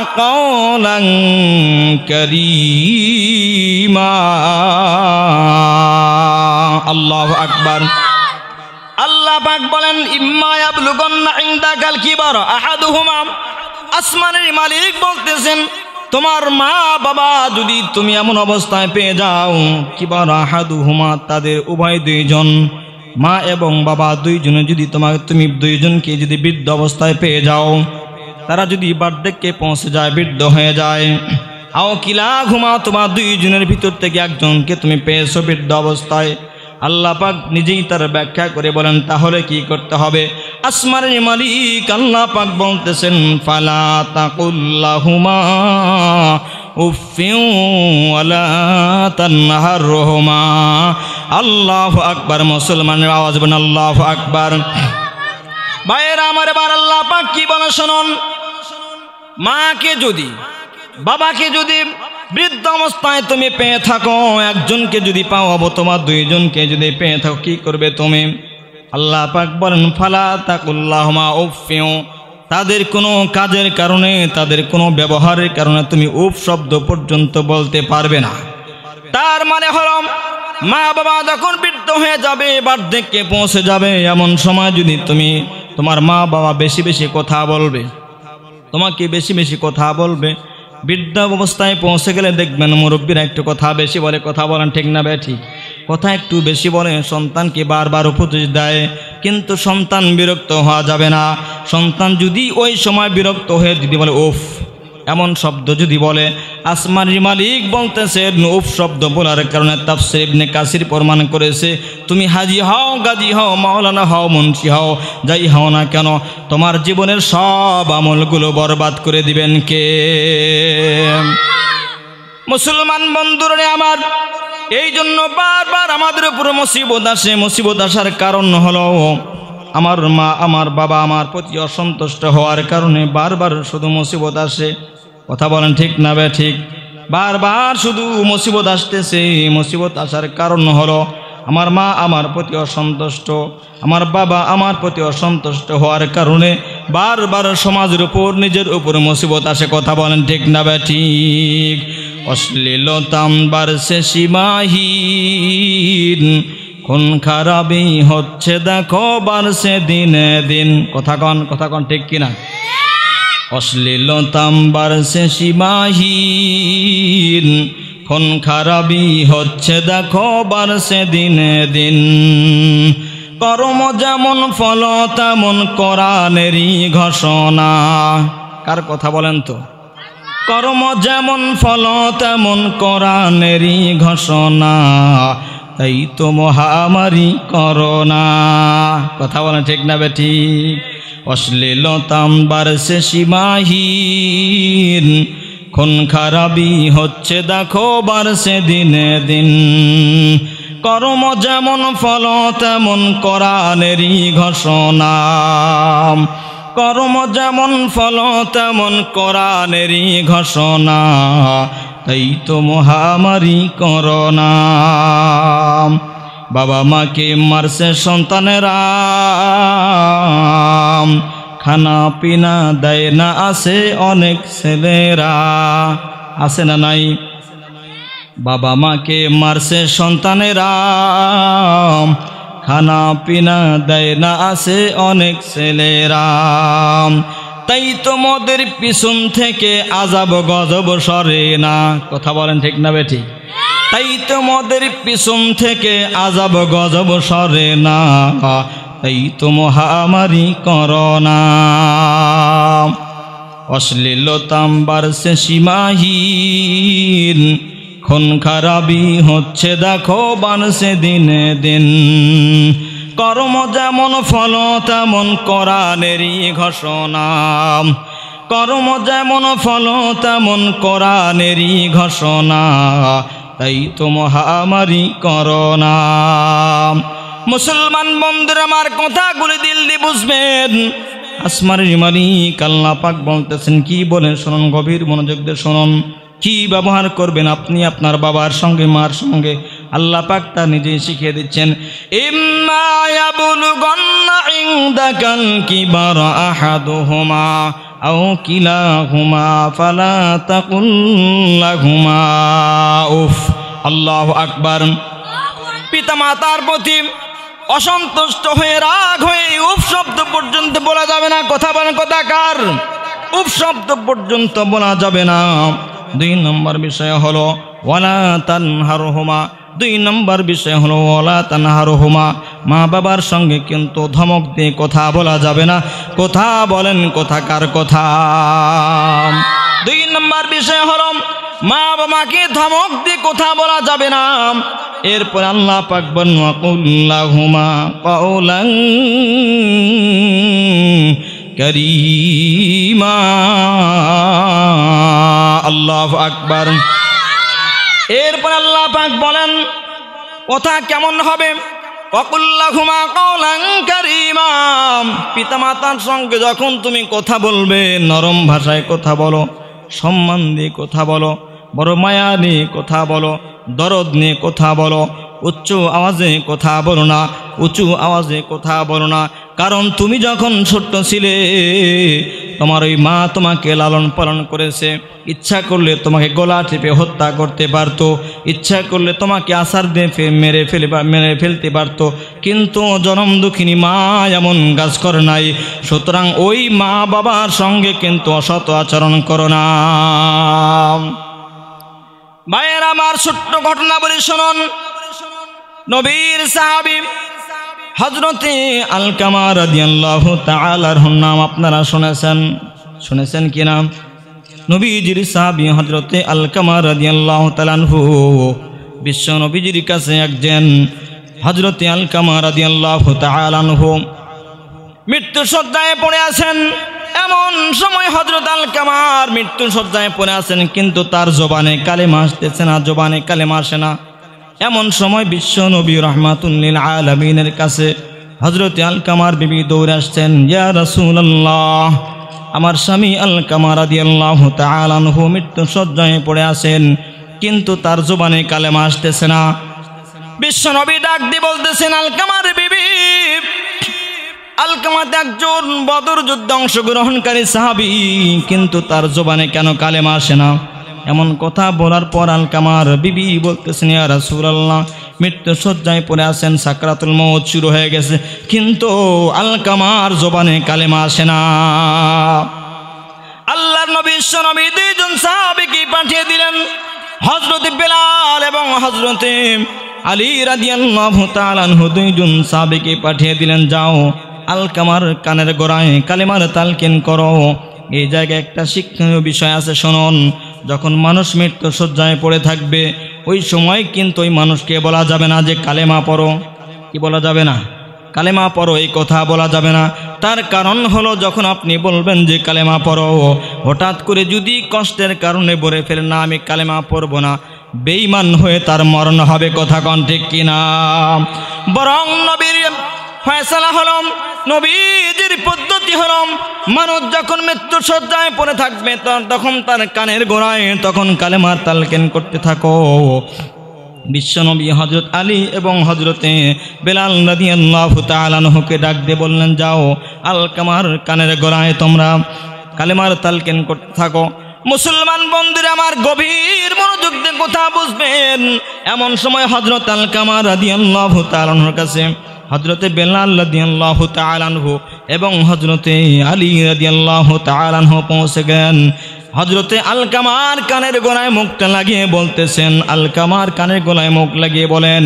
قولا كريما الله أكبر আল্লাহ পাক বলেন ইম্মায়া ব্লুগন্না ইন্দাকাল কিবার আসমানের মালিক বলতেছেন তোমার মা বাবা যদি তুমি এমন অবস্থায় পেয়ে যাও বার আহাদু হুমা তাদের উভয় দুইজন মা এবং বাবা দুইজনে যদি তোমাকে তুমি দুইজনকে যদি বৃদ্ধ অবস্থায় পেয়ে যাও তারা যদি বার্ধক্যে পৌঁছে যায় বৃদ্ধ হয়ে যায় আও কিলা ঘুমা তোমার দুইজনের ভিতর থেকে একজনকে তুমি পেয়েছো বৃদ্ধ অবস্থায় আল্লাহ পাক নিজেই তার ব্যাখ্যা করে বলেন তাহলে কি করতে হবে আসমার মালিক আল্লাহ পাক বলতেছেন ফালা তাকুল্লাহুমা রহমা আল্লাহ আকবার মুসলমানের আওয়াজ বোন আল্লাহ আকবার ভাইয়েরা আমার এবার আল্লাহ পাক কি বলে শুনুন মাকে যদি বাবাকে যদি বৃদ্ধ অবস্থায় তুমি পেয়ে থাকো একজনকে যদি পাও তোমার দুইজনকে যদি পেয়ে থাকো কি করবে তুমি আল্লাহ পাক বলেন ফালা তাকুল্লাহমা উফিউ তাদের কোনো কাজের কারণে তাদের কোনো ব্যবহারের কারণে তুমি উফ শব্দ পর্যন্ত বলতে পারবে না তার মানে হলো মা বাবা যখন বৃদ্ধ হয়ে যাবে বার্ধক্যে পৌঁছে যাবে এমন সময় যদি তুমি তোমার মা বাবা বেশি বেশি কথা বলবে তোমাকে বেশি বেশি কথা বলবে বৃদ্ধা অবস্থায় পৌঁছে গেলে দেখবেন মুরব্বীরা একটু কথা বেশি বলে কথা বলেন ঠিক না ব্যা ঠিক কথা একটু বেশি বলে সন্তানকে বারবার উপদেশ দেয় কিন্তু সন্তান বিরক্ত হওয়া যাবে না সন্তান যদি ওই সময় বিরক্ত হয়ে যদি বলে ওফ এমন শব্দ যদি বলে আসমানির মালিক বলতেছে নুফ শব্দ বলার কারণে তাফসির ইবনে কাসির প্রমাণ করেছে তুমি হাজি হও গাজি হও মাওলানা হও মুন্সি হও যাই হও না কেন তোমার জীবনের সব আমলগুলো বরবাদ করে দিবেন কে মুসলমান বন্ধুরে আমার এই জন্য বারবার আমাদের উপরে মুসিবত আসে মুসিবত আসার কারণ হলো আমার মা আমার বাবা আমার প্রতি অসন্তুষ্ট হওয়ার কারণে বারবার শুধু মুসিবত আসে কথা বলেন ঠিক না বে ঠিক বারবার শুধু মুসিবত আসতেছে মুসিবত আসার কারণ হলো আমার মা আমার প্রতি অসন্তুষ্ট আমার বাবা আমার প্রতি অসন্তুষ্ট হওয়ার কারণে বারবার সমাজের উপর নিজের উপর মুসিবত আসে কথা বলেন ঠিক না বে ঠিক অশ্লীলতাম বাড়ছে সীমাহীন কোন খারাপই হচ্ছে দেখো বাড়ছে দিনে দিন কথা কন কথা কন ঠিক কিনা অশ্লীলতাম বাড়ছে সীমাহীন কোন খারাপই হচ্ছে দেখো বাড়ছে দিনে দিন কর্ম যেমন ফল তেমন করানেরই ঘোষণা কার কথা বলেন তো কর্ম যেমন ফল তেমন করানেরই ঘোষণা তাই তো মহামারী করোনা কথা বলে ঠিক না বেঠি অশ্লীলতাম বারসে সীমাহীন খুন খারাপি হচ্ছে দেখো বারসে দিনে দিন কর্ম যেমন ফল তেমন করানেরই ঘোষণা কর্ম যেমন ফল তেমন করানেরই ঘোষণা এই তো মহামারী করোনা বাবা মাকে মারছে সন্তানেরা খানা পিনা দেয় না আছে অনেক ছেলেরা আছে না নাই বাবা মাকে মারছে সন্তানেরা খানা পিনা দেয় না আছে অনেক ছেলেরা তাই তোমাদের পিছন থেকে আজাব গজব সরে না কথা বলেন ঠিক না বেটি তাই তোমাদের পিছন থেকে আজাব গজব সরে না তাই তো মহামারি করোনা অশ্লীলতাম বাড়ছে সীমাহীন খুন খারাপি হচ্ছে দেখো বানসে দিনে দিন কর্ম যেমন ফল তেমন কোরআনেরই ঘোষণা কর্ম যেমন ফল তেমন কোরআনেরই ঘোষণা তাই তো মহামারি করোনা মুসলমান বন্ধুর আমার কথাগুলি দিল দিয়ে বুঝবেন আসমারের মারি কাল্লা পাক বলতেছেন কি বলেন শোনন গভীর মনোযোগ শোনন কি ব্যবহার করবেন আপনি আপনার বাবার সঙ্গে মার সঙ্গে আল্লাহ পাক তা নিজেই শিখিয়ে দিচ্ছেন আও কিলা হুমা ফালা তাকুল্লা হুমা উফ আল্লাহ আকবর পিতা মাতার প্রতি অসন্তুষ্ট হয়ে রাগ হয়ে উপ পর্যন্ত বলা যাবে না কথা বলেন কথাকার উপ শব্দ পর্যন্ত বলা যাবে না দুই নম্বর বিষয় হলো ওয়ালা তানহার হোমা দুই নম্বর বিষয় হলো ওলা হুমা মা বাবার সঙ্গে কিন্তু ধমক দিয়ে কথা বলা যাবে না কথা বলেন কথা কার কথা দুই নম্বর বিষয় হলো মা বাবাকে ধমক দিয়ে কথা বলা যাবে না এরপর আল্লাহ পাক বন্যাকুল্লাহুমা কৌলং করিমা আল্লাহ আকবার এরপর আল্লাহ পাক বলেন কথা কেমন হবে পিতামাতার সঙ্গে যখন তুমি কথা বলবে নরম ভাষায় কথা বলো সম্মান দিয়ে কথা বলো বড় মায়া নিয়ে কথা বলো দরদ নিয়ে কথা বলো উচ্চ আওয়াজে কথা বলো না উঁচু আওয়াজে কথা বলো না কারণ তুমি যখন ছোট্ট ছিলে তোমার ওই মা তোমাকে লালন পালন করেছে ইচ্ছা করলে তোমাকে গলা টিপে হত্যা করতে পারত ইচ্ছা করলে তোমাকে আসার দিয়ে মেরে ফেলে মেরে ফেলতে পারত কিন্তু জনম দুঃখিনী মা এমন কাজ করে নাই সুতরাং ওই মা বাবার সঙ্গে কিন্তু অসত আচরণ করো না ভাইয়ের আমার ছোট্ট ঘটনা বলি শুনুন নবীর সাহাবি হজরতে আলকামা রাদিয়াল্লাহ তালার নাম আপনারা শুনেছেন শুনেছেন কি নাম নবীজির সাহাবি হজরতে আলকামা রাদিয়াল্লাহ তালানহু বিশ্ব নবীজির কাছে একজন হজরতে আলকামা রাদিয়াল্লাহ তালানহু মৃত্যু শ্রদ্ধায় পড়ে আছেন এমন সময় হজরত আলকামার মৃত্যু শ্রদ্ধায় পড়ে আছেন কিন্তু তার জবানে কালেমা আসতেছে না জবানে কালেমা আসে না এমন সময় বিশ্ব নবী রহমাতুল্লিল আলমিনের কাছে হজরত আলকামার বিবি দৌড়ে আসছেন ইয়া রসুল্লাহ আমার স্বামী কামার আদি আল্লাহ তালানহু মৃত্যু সজ্জয়ে পড়ে আসেন কিন্তু তার জোবানে কালেমা আসতেছে না বিশ্ব নবী ডাক দিয়ে বলতেছেন কামার বিবি আলকামাতে একজন বদর যুদ্ধ অংশগ্রহণকারী সাহাবি কিন্তু তার জোবানে কেন কালেমা আসে না এমন কথা বলার পর আল কামার বিবি বলতেছেন ইয়া রাসূলুল্লাহ মৃত্যু শয্যায় পড়ে আসেন সাকরাতুল মৌত শুরু হয়ে গেছে কিন্তু আল কামার জবানে কালেমা আসে না আল্লাহর নবী নবী দুইজন সাহাবীকে পাঠিয়ে দিলেন হযরত বেলাল এবং হযরত আলী রাদিয়াল্লাহু তাআলা দুইজন সাহাবীকে পাঠিয়ে দিলেন যাও আল কামার কানের গোড়ায় কালেমার তালকিন করো এই জায়গায় একটা শিক্ষণীয় বিষয় আছে শুনুন যখন মানুষ মৃত্যু শয্যায় পড়ে থাকবে ওই সময় কিন্তু ওই মানুষকে বলা যাবে না যে কালেমা পড়ো কি বলা যাবে না কালেমা পড়ো এই কথা বলা যাবে না তার কারণ হলো যখন আপনি বলবেন যে কালেমা পড়ো হঠাৎ করে যদি কষ্টের কারণে বলে ফেলেন না আমি কালেমা পড়বো না বেইমান হয়ে তার মরণ হবে কথা কন ঠিক কিনা বরং নবীর ফয়সলা হলম নবীদের পদ্ধতি হরম মানুষ যখন মৃত্যু সজ্জায় পড়ে থাকবে তখন তার কানের গোড়ায় তখন কালেমার তালকেন করতে থাকো বিশ্বনবী হজরত আলী এবং হজরতে বেলাল নদী আল্লাহ তালানহকে ডাক দিয়ে বললেন যাও আলকামার কানের গোড়ায় তোমরা কালেমার তালকেন করতে থাকো মুসলমান বন্ধুরা আমার গভীর মনোযোগ দিয়ে কথা বুঝবেন এমন সময় হজরত আলকামার রাদিয়াল্লাহু তাআলার কাছে হজরতে বেলাল এবং হজরতে আলী রদিয়াল্লাহ তালানহ পৌঁছে গেন হজরতে আলকামার কানের গোলায় মুখটা লাগিয়ে বলতেছেন আলকামার কানের গোলায় মুখ লাগিয়ে বলেন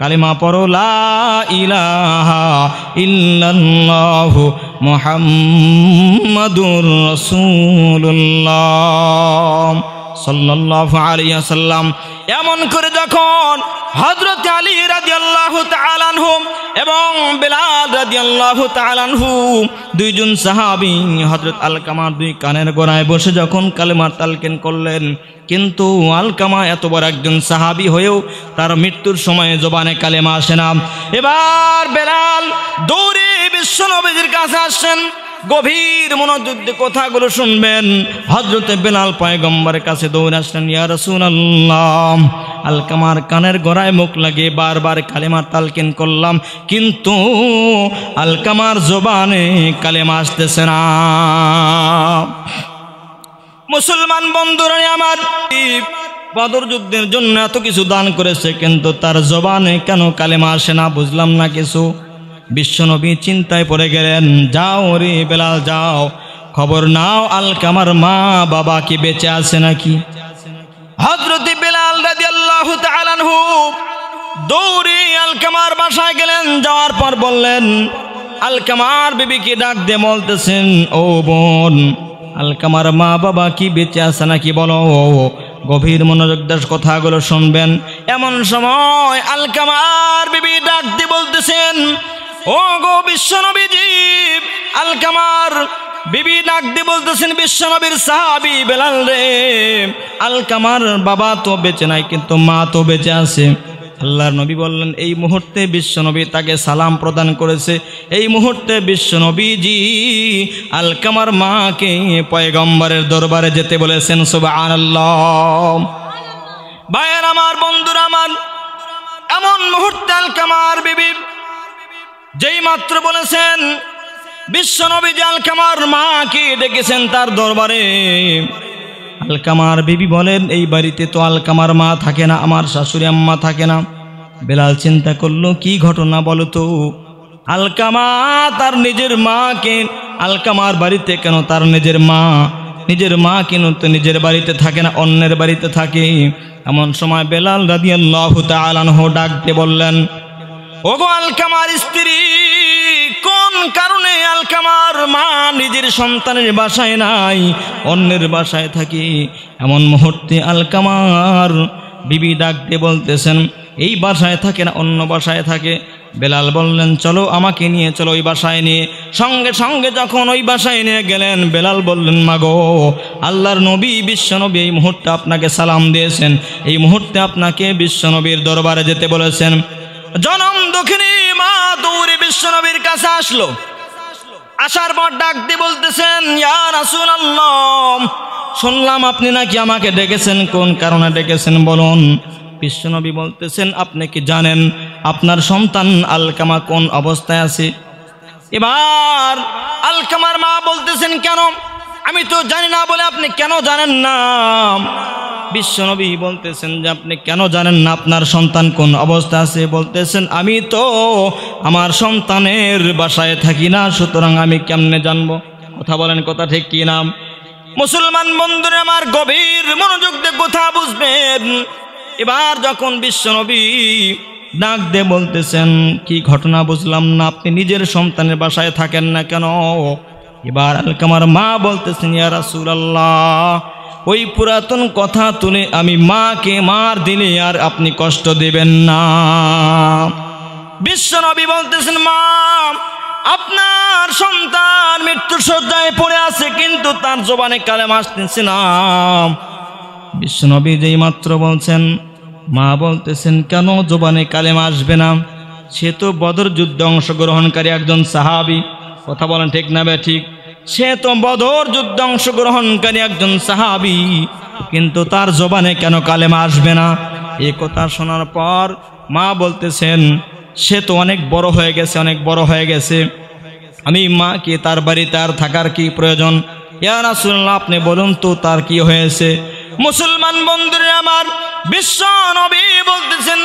কালিমা পরো লা ইলাহা ইল্লাল্লাহ মুহাম্মাদুর রাসূলুল্লাহ সাল্লাম এমন করে যখন হজরত আলী আল্লাহ তালানহুম এবং বেলাল আল্লাহ তালানহুম দুইজন সাহাবি হজরত আলকামার দুই কানের গোড়ায় বসে যখন কালেমার তালকেন করলেন কিন্তু আলকামা এত বড় একজন সাহাবি হয়েও তার মৃত্যুর সময়ে জবানে কালেমা আসে না এবার বেলাল দৌড়ে বিশ্বনবীজির কাছে আসছেন গভীর মনোযুদ্ধ কথাগুলো শুনবেন হজরতে বেলাল পয়গম্বরের কাছে দৌড় আসলেন ইয়া রসুল আলকামার কানের গোড়ায় মুখ লাগে বারবার কালেমার তালকিন করলাম কিন্তু আলকামার জবানে কালেমা আসতেছে না মুসলমান বন্ধুরা আমার বদর যুদ্ধের জন্য এত কিছু দান করেছে কিন্তু তার জবানে কেন কালেমা আসে না বুঝলাম না কিছু বিশ্বনবী চিন্তায় পড়ে গেলেন যাও রে বেলাল যাও খবর নাও আলকে আমার মা বাবা কি বেঁচে আছে নাকি হজরতি বেলাল রাজি আল্লাহ দৌড়ে আলকামার বাসায় গেলেন যাওয়ার পর বললেন আলকামার বিবিকে ডাক দিয়ে বলতেছেন ও বোন আলকামার মা বাবা কি বেঁচে আছে নাকি বলো গভীর মনোযোগ কথাগুলো শুনবেন এমন সময় আলকামার বিবি ডাক দিয়ে বলতেছেন ও গো বিশ্বনবীজি আলকামার বিবি ডাক দিয়ে বলতেছেন বিশ্বনবীর সাহাবি বেলাল রে আলকামার বাবা তো বেঁচে নাই কিন্তু মা তো বেঁচে আছে আল্লাহর নবী বললেন এই মুহূর্তে বিশ্বনবী তাকে সালাম প্রদান করেছে এই মুহূর্তে বিশ্বনবীজি আলকামার মাকে পয়গম্বরের দরবারে যেতে বলেছেন সুবাহ ভাইয়ের আমার বন্ধুর আমার এমন মুহূর্তে আলকামার বিবি যেই মাত্র বলেছেন নবী যে আলকামার মাকে ডেকেছেন তার দরবারে আলকামার বিবি বলেন এই বাড়িতে তো আলকামার মা থাকে না আমার শাশুড়ি আম্মা থাকে না বেলাল চিন্তা করলো কি ঘটনা বলো তো আলকামা তার নিজের মা কে আলকামার বাড়িতে কেন তার নিজের মা নিজের মা কেন তো নিজের বাড়িতে থাকে না অন্যের বাড়িতে থাকে এমন সময় বেলাল রাদিয়াল্লাহু তাআলা ডাকতে বললেন ওগো আলকামার স্ত্রী কোন কারণে আলকামার মা নিজের সন্তানের বাসায় নাই অন্যের বাসায় থাকি এমন মুহূর্তে আলকামার বিবি ডাকতে বলতেছেন এই বাসায় থাকে না অন্য বাসায় থাকে বেলাল বললেন চলো আমাকে নিয়ে চলো ওই বাসায় নিয়ে সঙ্গে সঙ্গে যখন ওই বাসায় নিয়ে গেলেন বেলাল বললেন গো আল্লাহর নবী বিশ্বনবী এই মুহূর্তে আপনাকে সালাম দিয়েছেন এই মুহূর্তে আপনাকে বিশ্বনবীর দরবারে যেতে বলেছেন জনম দক্ষিণী মা দৌড়ে বিশ্বনবীর কাছে আসলো আসার পর ডাক বলতেছেন ইয়ার আসুন শুনলাম আপনি নাকি আমাকে ডেকেছেন কোন কারণে ডেকেছেন বলুন বিশ্বনবী বলতেছেন আপনি কি জানেন আপনার সন্তান আলকামা কোন অবস্থায় আছে এবার আলকামার মা বলতেছেন কেন আমি তো জানি না বলে আপনি কেন জানেন না বিশ্বনবী বলতেছেন যে আপনি কেন জানেন না আপনার সন্তান কোন অবস্থা আছে বলতেছেন আমি তো আমার সন্তানের বাসায় থাকি না সুতরাং আমি কেমনে জানবো কথা বলেন কথা ঠিক কি নাম মুসলমান বন্ধুরে আমার গভীর মনোযোগ দিয়ে কথা বুঝবেন এবার যখন বিশ্বনবী ডাক দিয়ে বলতেছেন কি ঘটনা বুঝলাম না আপনি নিজের সন্তানের বাসায় থাকেন না কেন এবার আমার মা বলতেছেন ইয়া আল্লাহ ওই পুরাতন কথা তুলে আমি মাকে মার দিলে আর আপনি কষ্ট দেবেন না বিশ্ব নবী বলতেছেন মা আপনার সন্তান মৃত্যু শয্যায় পড়ে আছে কিন্তু তার জবানে কালে মাসতেছে না বিশ্বনবী যেই মাত্র বলছেন মা বলতেছেন কেন জবানে কালে আসবে না সে তো বদর যুদ্ধে অংশগ্রহণকারী একজন সাহাবি কথা বলেন ঠিক না বে ঠিক সে তো বদর যুদ্ধে অংশগ্রহণকারী একজন সাহাবি কিন্তু তার জবানে কেন কালেমা আসবে না এ কথা শোনার পর মা বলতেছেন সে তো অনেক বড় হয়ে গেছে অনেক বড় হয়ে গেছে আমি মা কি তার বাড়িতে আর থাকার কি প্রয়োজন ইয়ারা শুনলাম আপনি বলুন তো তার কি হয়েছে মুসলমান বন্ধুরা আমার বিশ্ব নবী বলতেছেন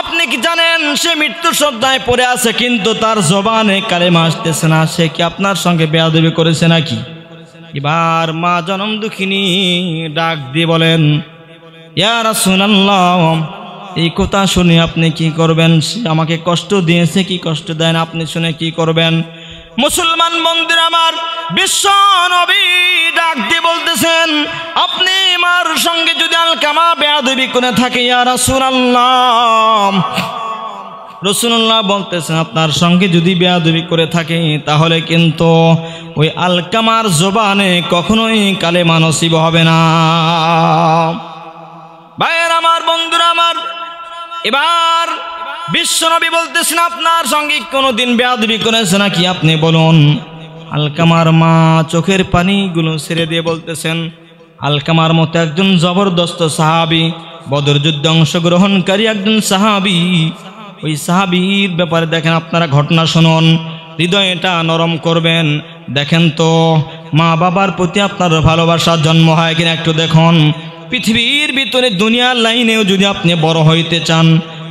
আপনি কি জানেন সে মৃত্যুর শ্রদ্ধায় পড়ে আছে কিন্তু তার জবানে কালে আসতেছে না সে কি আপনার সঙ্গে বেয়াদবি করেছে নাকি এবার মা জনম দুঃখিনী ডাক দিয়ে বলেন ইয়ার শুনলাম এই কথা শুনে আপনি কি করবেন সে আমাকে কষ্ট দিয়েছে কি কষ্ট দেন আপনি শুনে কি করবেন মুসলমান মন্দির আমার বিশ্ব নবী ডাক দিয়ে বলতেছেন আপনি আমার সঙ্গে যদি আলকামা বেয়াদবি করে থাকে আর সুরাল্লাম রসুল্লাহ বলতেছেন আপনার সঙ্গে যদি বেয়াদবি করে থাকে তাহলে কিন্তু ওই আলকামার জোবানে কখনোই কালে মানসিব হবে না ভাইয়ের আমার বন্ধুরা আমার এবার বিশ্বনবী বলতেছেন আপনার সঙ্গে কোনোদিন বেয়াদবি করেছে নাকি আপনি বলুন আলকামার মা চোখের পানিগুলো ছেড়ে দিয়ে বলতেছেন আলকামার মতো একজন জবরদস্ত সাহাবি বদর যুদ্ধে অংশগ্রহণকারী একজন সাহাবি ওই সাহাবির ব্যাপারে দেখেন আপনারা ঘটনা শুনুন হৃদয়টা নরম করবেন দেখেন তো মা বাবার প্রতি আপনার ভালোবাসা জন্ম হয় কিনা একটু দেখুন পৃথিবীর ভিতরে দুনিয়ার লাইনেও যদি আপনি বড় হইতে চান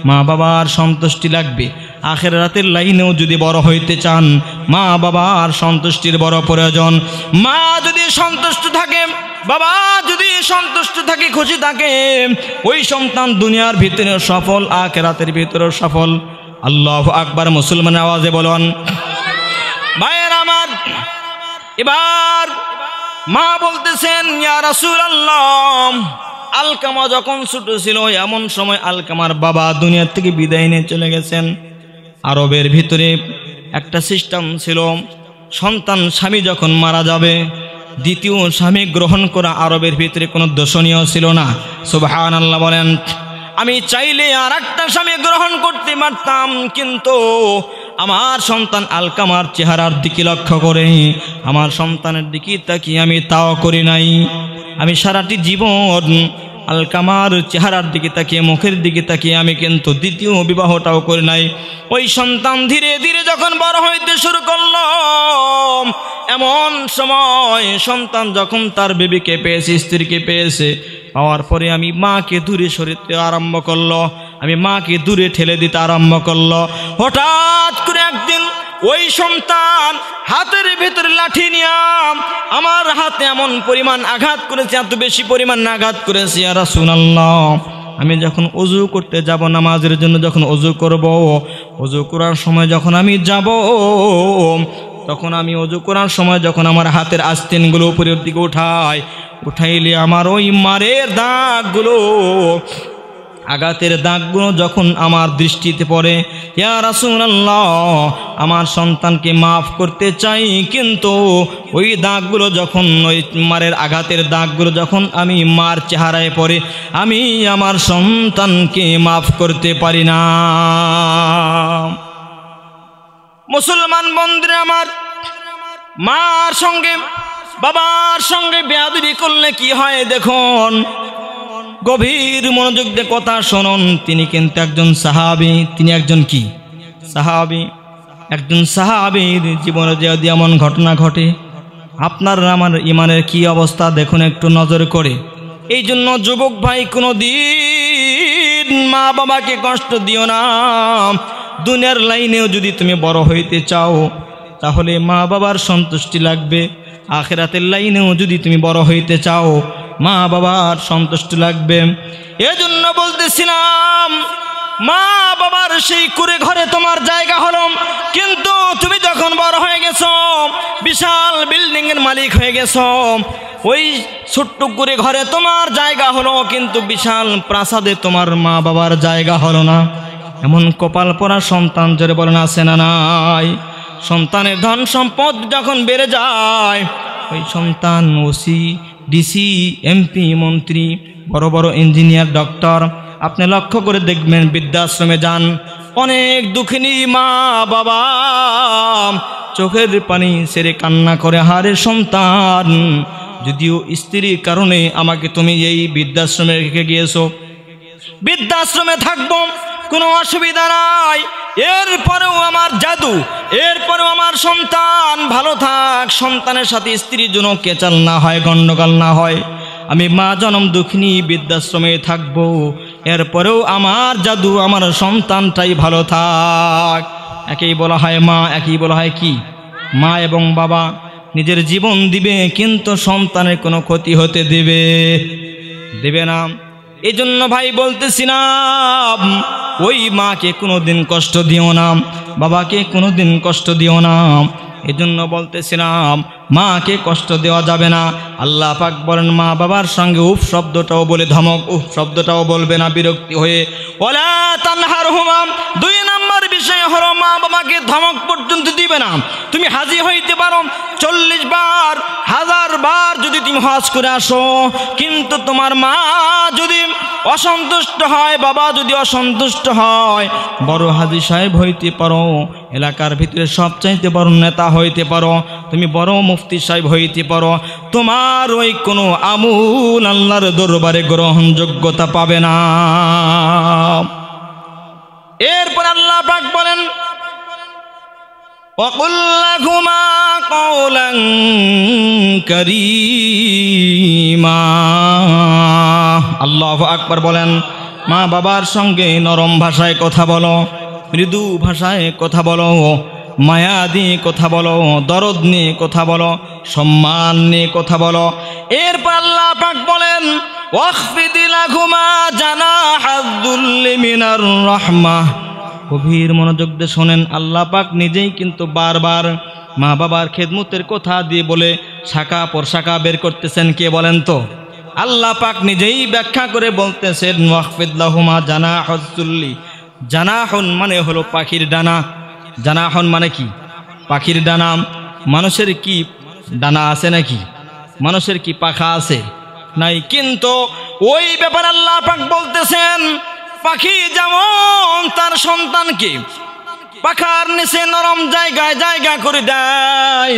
মা বাবার সন্তুষ্টি লাগবে আখের রাতের লাইনেও যদি বড় হইতে চান মা বাবার সন্তুষ্টির বড় প্রয়োজন মা যদি সন্তুষ্ট থাকে বাবা যদি সন্তুষ্ট থাকে খুশি থাকে ওই সন্তান দুনিয়ার ভিতরে সফল আখের রাতের ভিতরেও সফল আল্লাহ আকবার মুসলমান আওয়াজে বলুন ভাইয়ের আমার এবার মা বলতেছেন ইয়া রাসূলুল্লাহ আলকামা যখন ছোট ছিল এমন সময় আলকামার বাবা দুনিয়ার থেকে বিদায় নিয়ে চলে গেছেন আরবের ভিতরে একটা সিস্টেম ছিল সন্তান স্বামী যখন মারা যাবে দ্বিতীয় স্বামী গ্রহণ করা আরবের ভিতরে কোনো দর্শনীয় ছিল না সুবাহান আল্লাহ বলেন আমি চাইলে আর একটা স্বামী গ্রহণ করতে পারতাম কিন্তু আমার সন্তান আলকামার চেহারার দিকে লক্ষ্য করে আমার সন্তানের দিকে তাকিয়ে আমি তাও করি নাই আমি সারাটি জীবন আলকামার চেহারার দিকে তাকিয়ে মুখের দিকে তাকিয়ে আমি কিন্তু দ্বিতীয় বিবাহটাও করি নাই ওই সন্তান ধীরে ধীরে যখন বড় হইতে শুরু করল এমন সময় সন্তান যখন তার বেবিকে পেয়েছে স্ত্রীকে পেয়েছে পাওয়ার পরে আমি মাকে দূরে সরিতে আরম্ভ করলো আমি মাকে দূরে ঠেলে দিতে আরম্ভ করলো হঠাৎ করে একদিন ওই সন্তান হাতের ভিতরে লাঠি নিয়াম আমার হাতে এমন পরিমাণ আঘাত করেছে এত বেশি পরিমাণ আঘাত করেছে আর সুনাল্লাহ আমি যখন অজু করতে যাব নামাজের জন্য যখন অজু করব অজু করার সময় যখন আমি যাব তখন আমি অজু করার সময় যখন আমার হাতের আস্তিনগুলো উপরের দিকে উঠাই উঠাইলে আমার ওই মারের দাগগুলো আঘাতের দাগগুলো যখন আমার দৃষ্টিতে পড়ে ইয়া রাসুল্লাহ আমার সন্তানকে মাফ করতে চাই কিন্তু ওই দাগগুলো যখন ওই মারের আঘাতের দাগগুলো যখন আমি মার চেহারায় পড়ে আমি আমার সন্তানকে মাফ করতে পারি না মুসলমান বন্ধুরে আমার মার সঙ্গে বাবার সঙ্গে বেয়াদুরি করলে কি হয় দেখুন গভীর মনোযোগ দিয়ে কথা শোনন তিনি কিন্তু একজন সাহাবি তিনি একজন কি সাহাবি একজন সাহাবির জীবনে যদি এমন ঘটনা ঘটে আপনার আমার ইমানের কি অবস্থা দেখুন একটু নজর করে এই জন্য যুবক ভাই কোনো দিন মা বাবাকে কষ্ট দিও না দুনিয়ার লাইনেও যদি তুমি বড় হইতে চাও তাহলে মা বাবার সন্তুষ্টি লাগবে আখেরাতের লাইনেও যদি তুমি বড় হইতে চাও মা বাবার সন্তুষ্ট লাগবে এজন্য বলতেছিলাম মা বাবার সেই কুড়ে ঘরে তোমার জায়গা হলো কিন্তু তুমি যখন বড় হয়ে গেছ বিশাল বিল্ডিংয়ের মালিক হয়ে গেছো ওই ছোট্ট করে ঘরে তোমার জায়গা হলো কিন্তু বিশাল প্রাসাদে তোমার মা বাবার জায়গা হলো না এমন কপাল পরা সন্তান জোরে বলে না সেনা না নাই সন্তানের ধন সম্পদ যখন বেড়ে যায় ওই সন্তান ওসি ডিসি এমপি মন্ত্রী বড় বড় ইঞ্জিনিয়ার ডক্টর আপনি লক্ষ্য করে দেখবেন বৃদ্ধাশ্রমে যান অনেক দুঃখিনী মা বাবা চোখের পানি সেরে কান্না করে হারে সন্তান যদিও স্ত্রীর কারণে আমাকে তুমি এই বৃদ্ধাশ্রমে রেখে গিয়েছো বৃদ্ধাশ্রমে থাকবো কোনো অসুবিধা নাই এরপরেও আমার জাদু এরপরেও আমার সন্তান ভালো থাক সন্তানের সাথে স্ত্রীর জন্য কেচাল না হয় গণ্ডগোল না হয় আমি মা জনম দুঃখিনী বৃদ্ধাশ্রমে থাকবো এরপরেও আমার জাদু আমার সন্তানটাই ভালো থাক একেই বলা হয় মা একই বলা হয় কি মা এবং বাবা নিজের জীবন দিবে কিন্তু সন্তানের কোনো ক্ষতি হতে দেবে দেবে না এই জন্য ভাই না ওই মাকে কোনোদিন কষ্ট দিও না বাবাকে কোনোদিন কষ্ট দিও না এজন্য বলতেছিলাম মাকে কষ্ট দেওয়া যাবে না আল্লাহ পাক বলেন মা বাবার সঙ্গে উফ শব্দটাও বলে ধমক উফ শব্দটাও বলবে না বিরক্তি হয়ে ওলা তানহার হুমাম দুই বিষয় হলো মা বাবাকে ধমক পর্যন্ত দিবে না তুমি হাজি হইতে পারো চল্লিশ বার হাজার বার যদি তুমি হজ করে আসো কিন্তু তোমার মা যদি অসন্তুষ্ট হয় বাবা যদি অসন্তুষ্ট হয় বড় হাজি সাহেব হইতে পারো এলাকার ভিতরে সবচাইতে বড় নেতা হইতে পারো তুমি বড় মুফতি সাহেব হইতে পারো তোমার ওই কোনো আমুল আল্লাহর দরবারে গ্রহণযোগ্যতা পাবে না এরপর আল্লাহ পাক বলেন وقلهما قولا كريما আল্লাহ আকবর বলেন মা বাবার সঙ্গে নরম ভাষায় কথা বলো মৃদু ভাষায় কথা বলো মায়া দিয়ে কথা বলো দরদ নিয়ে কথা বলো সম্মান নিয়ে কথা বলো এরপর আল্লাহ পাক বলেন গভীর মনোযোগ দিয়ে শোনেন আল্লাহ পাক নিজেই কিন্তু বারবার মা বাবার খেদমতের কথা দিয়ে বলে শাখা পর শাখা বের করতেছেন কে বলেন তো আল্লাহ পাক নিজেই ব্যাখ্যা করে বলতেছেন ওয়াহফিদুমা জানা হজুল্লি জানাহন মানে হলো পাখির ডানা জানাহন মানে কি পাখির ডানা মানুষের কি ডানা আছে নাকি মানুষের কি পাখা আছে নাই কিন্তু ওই ব্যাপার আল্লাহ পাক বলতেছেন পাখি যেমন তার সন্তানকে পাখার নিচে নরম জায়গায় জায়গা করে দেয়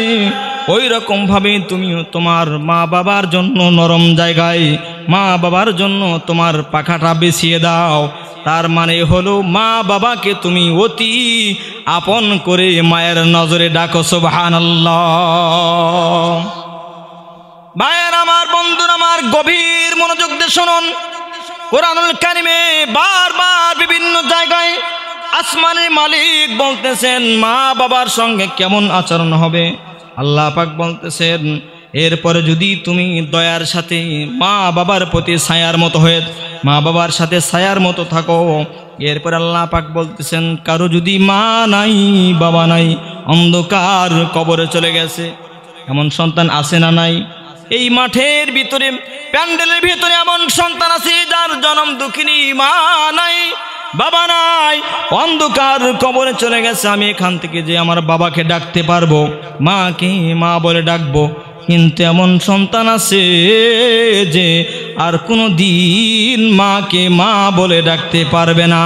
ওই রকম ভাবে তুমিও তোমার মা বাবার জন্য নরম জায়গায় মা বাবার জন্য তোমার পাখাটা বেছিয়ে দাও তার মানে হলো মা বাবাকে তুমি অতি আপন করে মায়ের নজরে ডাকো সোভান ভাইয়ের আমার বন্ধুর আমার গভীর মনোযোগ দিয়ে শুনুন কোরআনুল কারিমে বারবার বিভিন্ন জায়গায় আসমানি মালিক বলতেছেন মা বাবার সঙ্গে কেমন আচরণ হবে আল্লাহ পাক বলতেছেন এরপরে যদি তুমি দয়ার সাথে মা বাবার প্রতি ছায়ার মতো হয়ে মা বাবার সাথে ছায়ার মতো থাকো এরপর আল্লাহ পাক বলতেছেন কারো যদি মা নাই বাবা নাই অন্ধকার কবরে চলে গেছে এমন সন্তান আসে না নাই এই মাঠের ভিতরে প্যান্ডেলের ভিতরে এমন সন্তান আছে যার জনম দুঃখিনী মা নাই বাবা নাই অন্ধকার কবরে চলে গেছে আমি এখান থেকে যে আমার বাবাকে ডাকতে পারবো মাকে মা বলে ডাকবো কিন্তু এমন সন্তান আছে যে আর কোনো দিন মাকে মা বলে ডাকতে পারবে না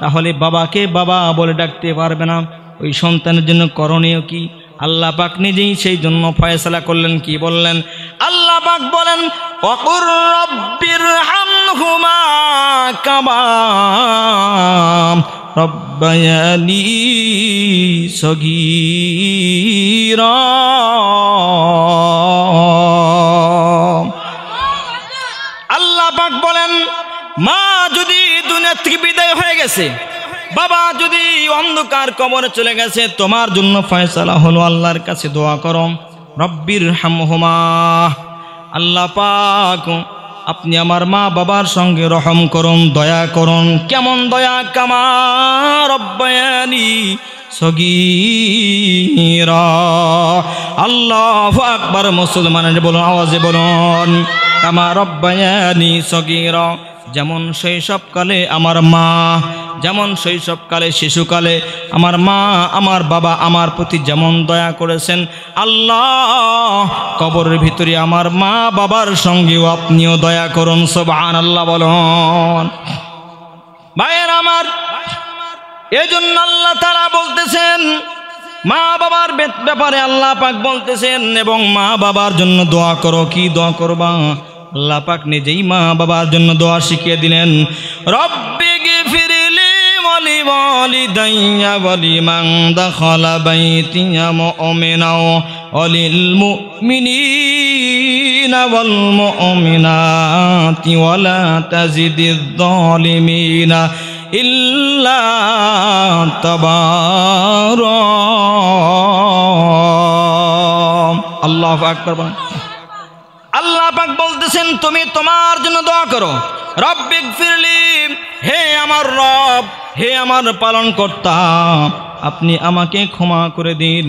তাহলে বাবাকে বাবা বলে ডাকতে পারবে না ওই সন্তানের জন্য করণীয় কি আল্লাহ পাক নিজেই সেই জন্য ফয়সলা করলেন কি বললেন আল্লাহ পাক বলেন অকুর রব্বির কাবা আল্লাহ পাক বলেন মা যদি দুনিয়া থেকে বিদায় হয়ে গেছে বাবা যদি অন্ধকার কবরে চলে গেছে তোমার জন্য ফয়সালা হলো আল্লাহর কাছে দোয়া করম রব্বির হামহুমা আল্লাহ পাক আপনি আমার মা বাবার সঙ্গে রহম করুন দয়া করুন কেমন দয়া কামার অব্বায়ানি আল্লাহ আকবর মুসলমানের বলুন আওয়াজে বলুন কামার অব্বায়ানি যেমন শৈশবকালে আমার মা যেমন শৈশবকালে শিশুকালে আমার মা আমার বাবা আমার প্রতি যেমন দয়া করেছেন আল্লাহ কবরের ভিতরে আমার মা বাবার সঙ্গেও আপনিও দয়া করুন সোবান আল্লাহ বলুন ভাইয়ের আমার এজন্য আল্লাহ তারা বলতেছেন মা বাবার ব্যাপারে আল্লাহ পাক বলতেছেন এবং মা বাবার জন্য দোয়া করো কি দোয়া করবা আল্লাহ পাক নিজেই মা বাবার জন্য দোয়া শিখিয়ে দিলেন রব্বি গিফিরলি ওয়ালি বলি ওয়ালিমান দাখালা বাইতিয়া মুমিনাও ওয়ালিল মুমিনিনা ওয়াল মুমিনাতি ওয়ালা তাজিদিজ যালিমিনা ইল্লা তাবারা আল্লাহু আকবার আল্লাহ পাক বলতেছেন তুমি তোমার জন্য দোয়া করো রব্বিক ফিরলি হে আমার রব হে আমার পালন কর্তা আপনি আমাকে ক্ষমা করে দিন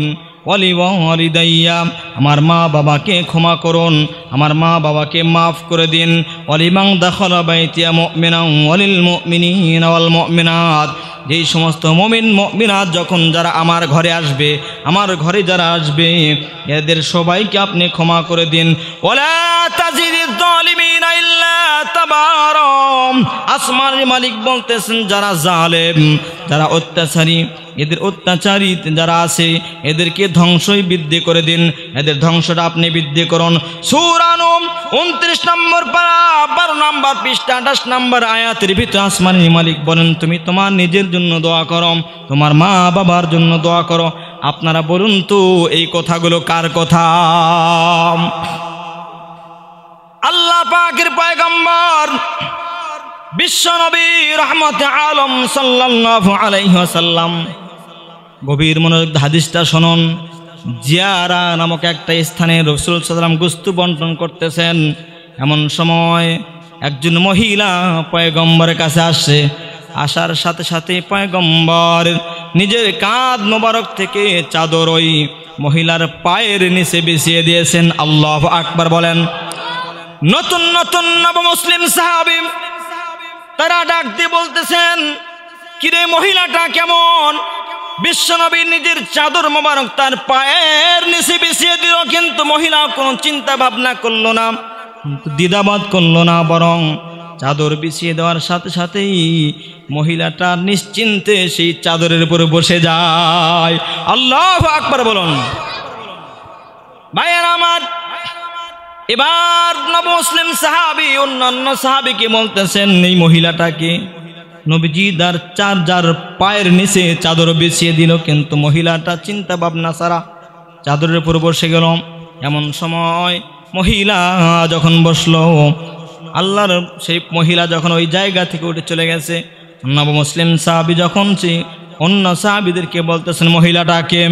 দাইয়া আমার মা বাবাকে ক্ষমা করুন আমার মা বাবাকে মাফ করে দিন অলিমাং দখল বাইতিয়া মিনাং অলিল মিনিন অল মিনাত যেই সমস্ত মমিন মমিনাত যখন যারা আমার ঘরে আসবে আমার ঘরে যারা আসবে এদের সবাইকে আপনি ক্ষমা করে দিন ওলা মালিক বলতেছেন যারা জালেম যারা অত্যাচারী এদের অত্যাচারী যারা আছে এদেরকে ধ্বংসই বৃদ্ধি করে দিন এদের ধ্বংসটা আপনি বৃদ্ধি করুন সুরানুম উনত্রিশ নম্বর পাড়া বারো নাম্বার পৃষ্ঠা আঠাশ নাম্বার আয়াতের ভিতরে আসমানের মালিক বলেন তুমি তোমার নিজের জন্য দোয়া করো তোমার মা বাবার জন্য দোয়া করো আপনারা বলুন তো এই কথাগুলো কার কথা আল্লাহ পাকের পায়গম্বর বিশ্বনবী রহমত আলম সাল্লাহ আলাইসাল্লাম গভীর মনে হাদিসটা শোনন জিয়ারা নামক একটা স্থানে রসুল সাল্লাম গুস্তু বন্টন করতেছেন এমন সময় একজন মহিলা পয়গম্বরের কাছে আসছে আসার সাথে সাথে পয়গম্বর নিজের কাঁধ মোবারক থেকে চাদর ওই মহিলার পায়ের নিচে বিছিয়ে দিয়েছেন আল্লাহ আকবর বলেন নতুন নতুন নব মুসলিম সাহাবি তারা ডাক দিয়ে বলতেছেন কিরে মহিলাটা কেমন বিশ্বনবী নিজের চাদর মোবারক তার পায়ের নিচে বিছিয়ে দিল কিন্তু মহিলা কোনো চিন্তা ভাবনা করলো না দিদাবাদ করল না বরং চাদর বিছিয়ে দেওয়ার সাথে সাথেই মহিলাটা নিশ্চিন্তে সেই চাদরের উপরে বসে যায় আল্লাহ আকবার বলুন ভাইয়ের আমার এবার মুসলিম সাহাবি অন্যান্য সাহাবিকে বলতেছেন এই মহিলাটাকে নবীজি তার চার যার পায়ের নিচে চাদর বিছিয়ে দিল কিন্তু মহিলাটা চিন্তা ভাবনা সারা চাদরের উপর বসে গেল এমন সময় মহিলা যখন বসলো আল্লাহর সেই মহিলা যখন ওই জায়গা থেকে উঠে চলে গেছে নব মুসলিম সাহাবি যখন সে অন্য সাহাবিদেরকে বলতেছেন মহিলাটাকে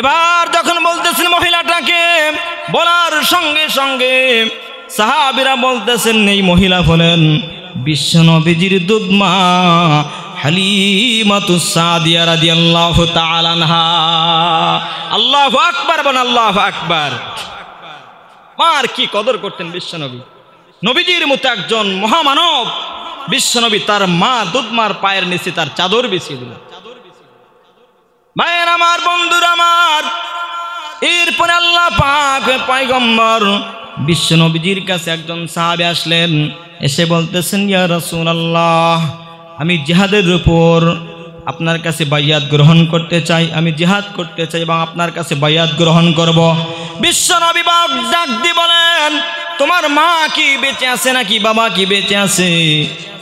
এবার যখন বলতেছেন মহিলাটাকে বলার সঙ্গে সঙ্গে সাহাবিরা বলতেছেন এই মহিলা হলেন বিশ্ব নবীজির দুধমা আল্লাহ আকবর রাদিয়াল্লাহু আল্লাহ আনহা আকবার আকবার মার কি কদর করতেন বিশ্বনবী নবীজির মতো একজন মহামানব বিশ্বনবী তার মা দুধমার পায়ের নিচে তার চাদর বিছিয়ে দিল ভাইয়ের আমার বন্ধুর আমার এরপরে আল্লাহ পাক পাইগম্বর বিশ্বনবীজির কাছে একজন সাহাবে আসলেন এসে বলতেছেন ইয়া রাসূলুল্লাহ আমি জিহাদের উপর আপনার কাছে বাইয়াত গ্রহণ করতে চাই আমি জিহাদ করতে চাই এবং আপনার কাছে বাইয়াত গ্রহণ করব। বিশ্ব নবীবাক ডাক দি বলেন তোমার মা কি বেঁচে আছে নাকি বাবা কি বেঁচে আছে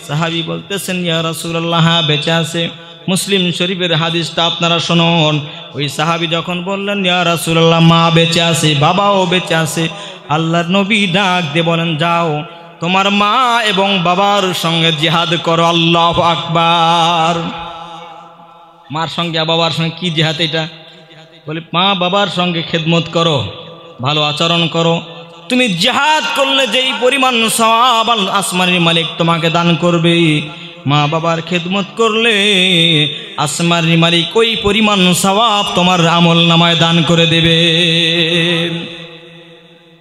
সাহাবি বলতেছেন ইয়া রাসূলুল্লাহ বেঁচে আছে মুসলিম শরীফের হাদিসটা আপনারা শুনুন ওই সাহাবি যখন বললেন ইয়া রাসূলুল্লাহ মা বেঁচে আছে বাবাও বেঁচে আছে আল্লাহর নবী ডাক দিয়ে বলেন যাও তোমার মা এবং বাবার সঙ্গে জিহাদ করো আল্লাহ আকবার মার সঙ্গে বাবার সঙ্গে কি জেহাদ এটা বলে মা বাবার সঙ্গে খেদমত করো ভালো আচরণ করো তুমি জেহাদ করলে যেই পরিমাণ সব আসমানের মালিক তোমাকে দান করবে মা বাবার খেদমত করলে আসমার মালিক ওই পরিমাণ সবাব তোমার আমল নামায় দান করে দেবে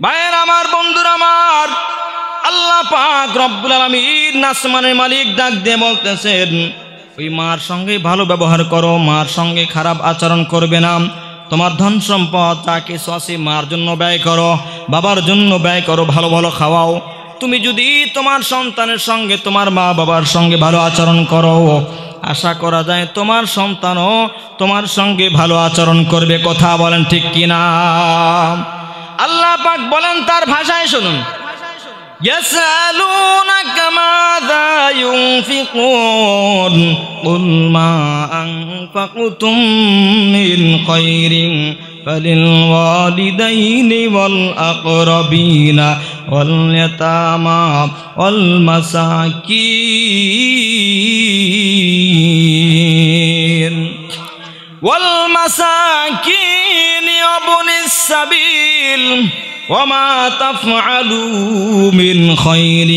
ভাইয়ের আমার বন্ধুর আমার আল্লাহ পাক রব্বুল আলমিন আসমানের মালিক ডাক দিয়ে বলতেছেন ওই মার সঙ্গে ভালো ব্যবহার করো মার সঙ্গে খারাপ আচরণ করবে না তোমার ধন সম্পদ যা কিছু আছে মার জন্য ব্যয় করো বাবার জন্য ব্যয় করো ভালো ভালো খাওয়াও তুমি যদি তোমার সন্তানের সঙ্গে তোমার মা বাবার সঙ্গে ভালো আচরণ করো আশা করা যায় তোমার সন্তানও তোমার সঙ্গে ভালো আচরণ করবে কথা বলেন ঠিক কিনা আল্লাহ পাক বলেন তার ভাষায় শুনুন يسألونك ماذا ينفقون قل ما أنفقتم من خير فللوالدين والأقربين واليتامى والمساكين والمساكين وابن السبيل وما تفعلوا من خير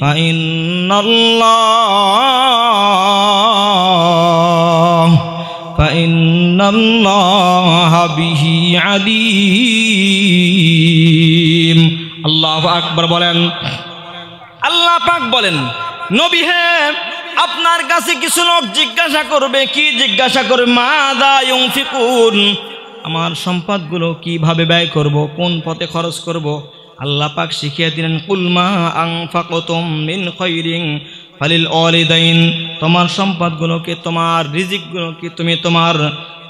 فإن الله فإن الله به عليم الله أكبر بولن الله পাক বলেন নবী হে আপনার কাছে কিছু লোক জিজ্ঞাসা করবে কি জিজ্ঞাসা করবে মা দা ইউফিকুন আমার সম্পদগুলো কিভাবে ব্যয় করব কোন পথে খরচ করব আল্লাহ পাক শিখিয়ে দিলেন কুলমা আং ফাকতুম মিন খৈরিং ফালিল অলিদাইন তোমার সম্পদগুলোকে তোমার রিজিকগুলোকে তুমি তোমার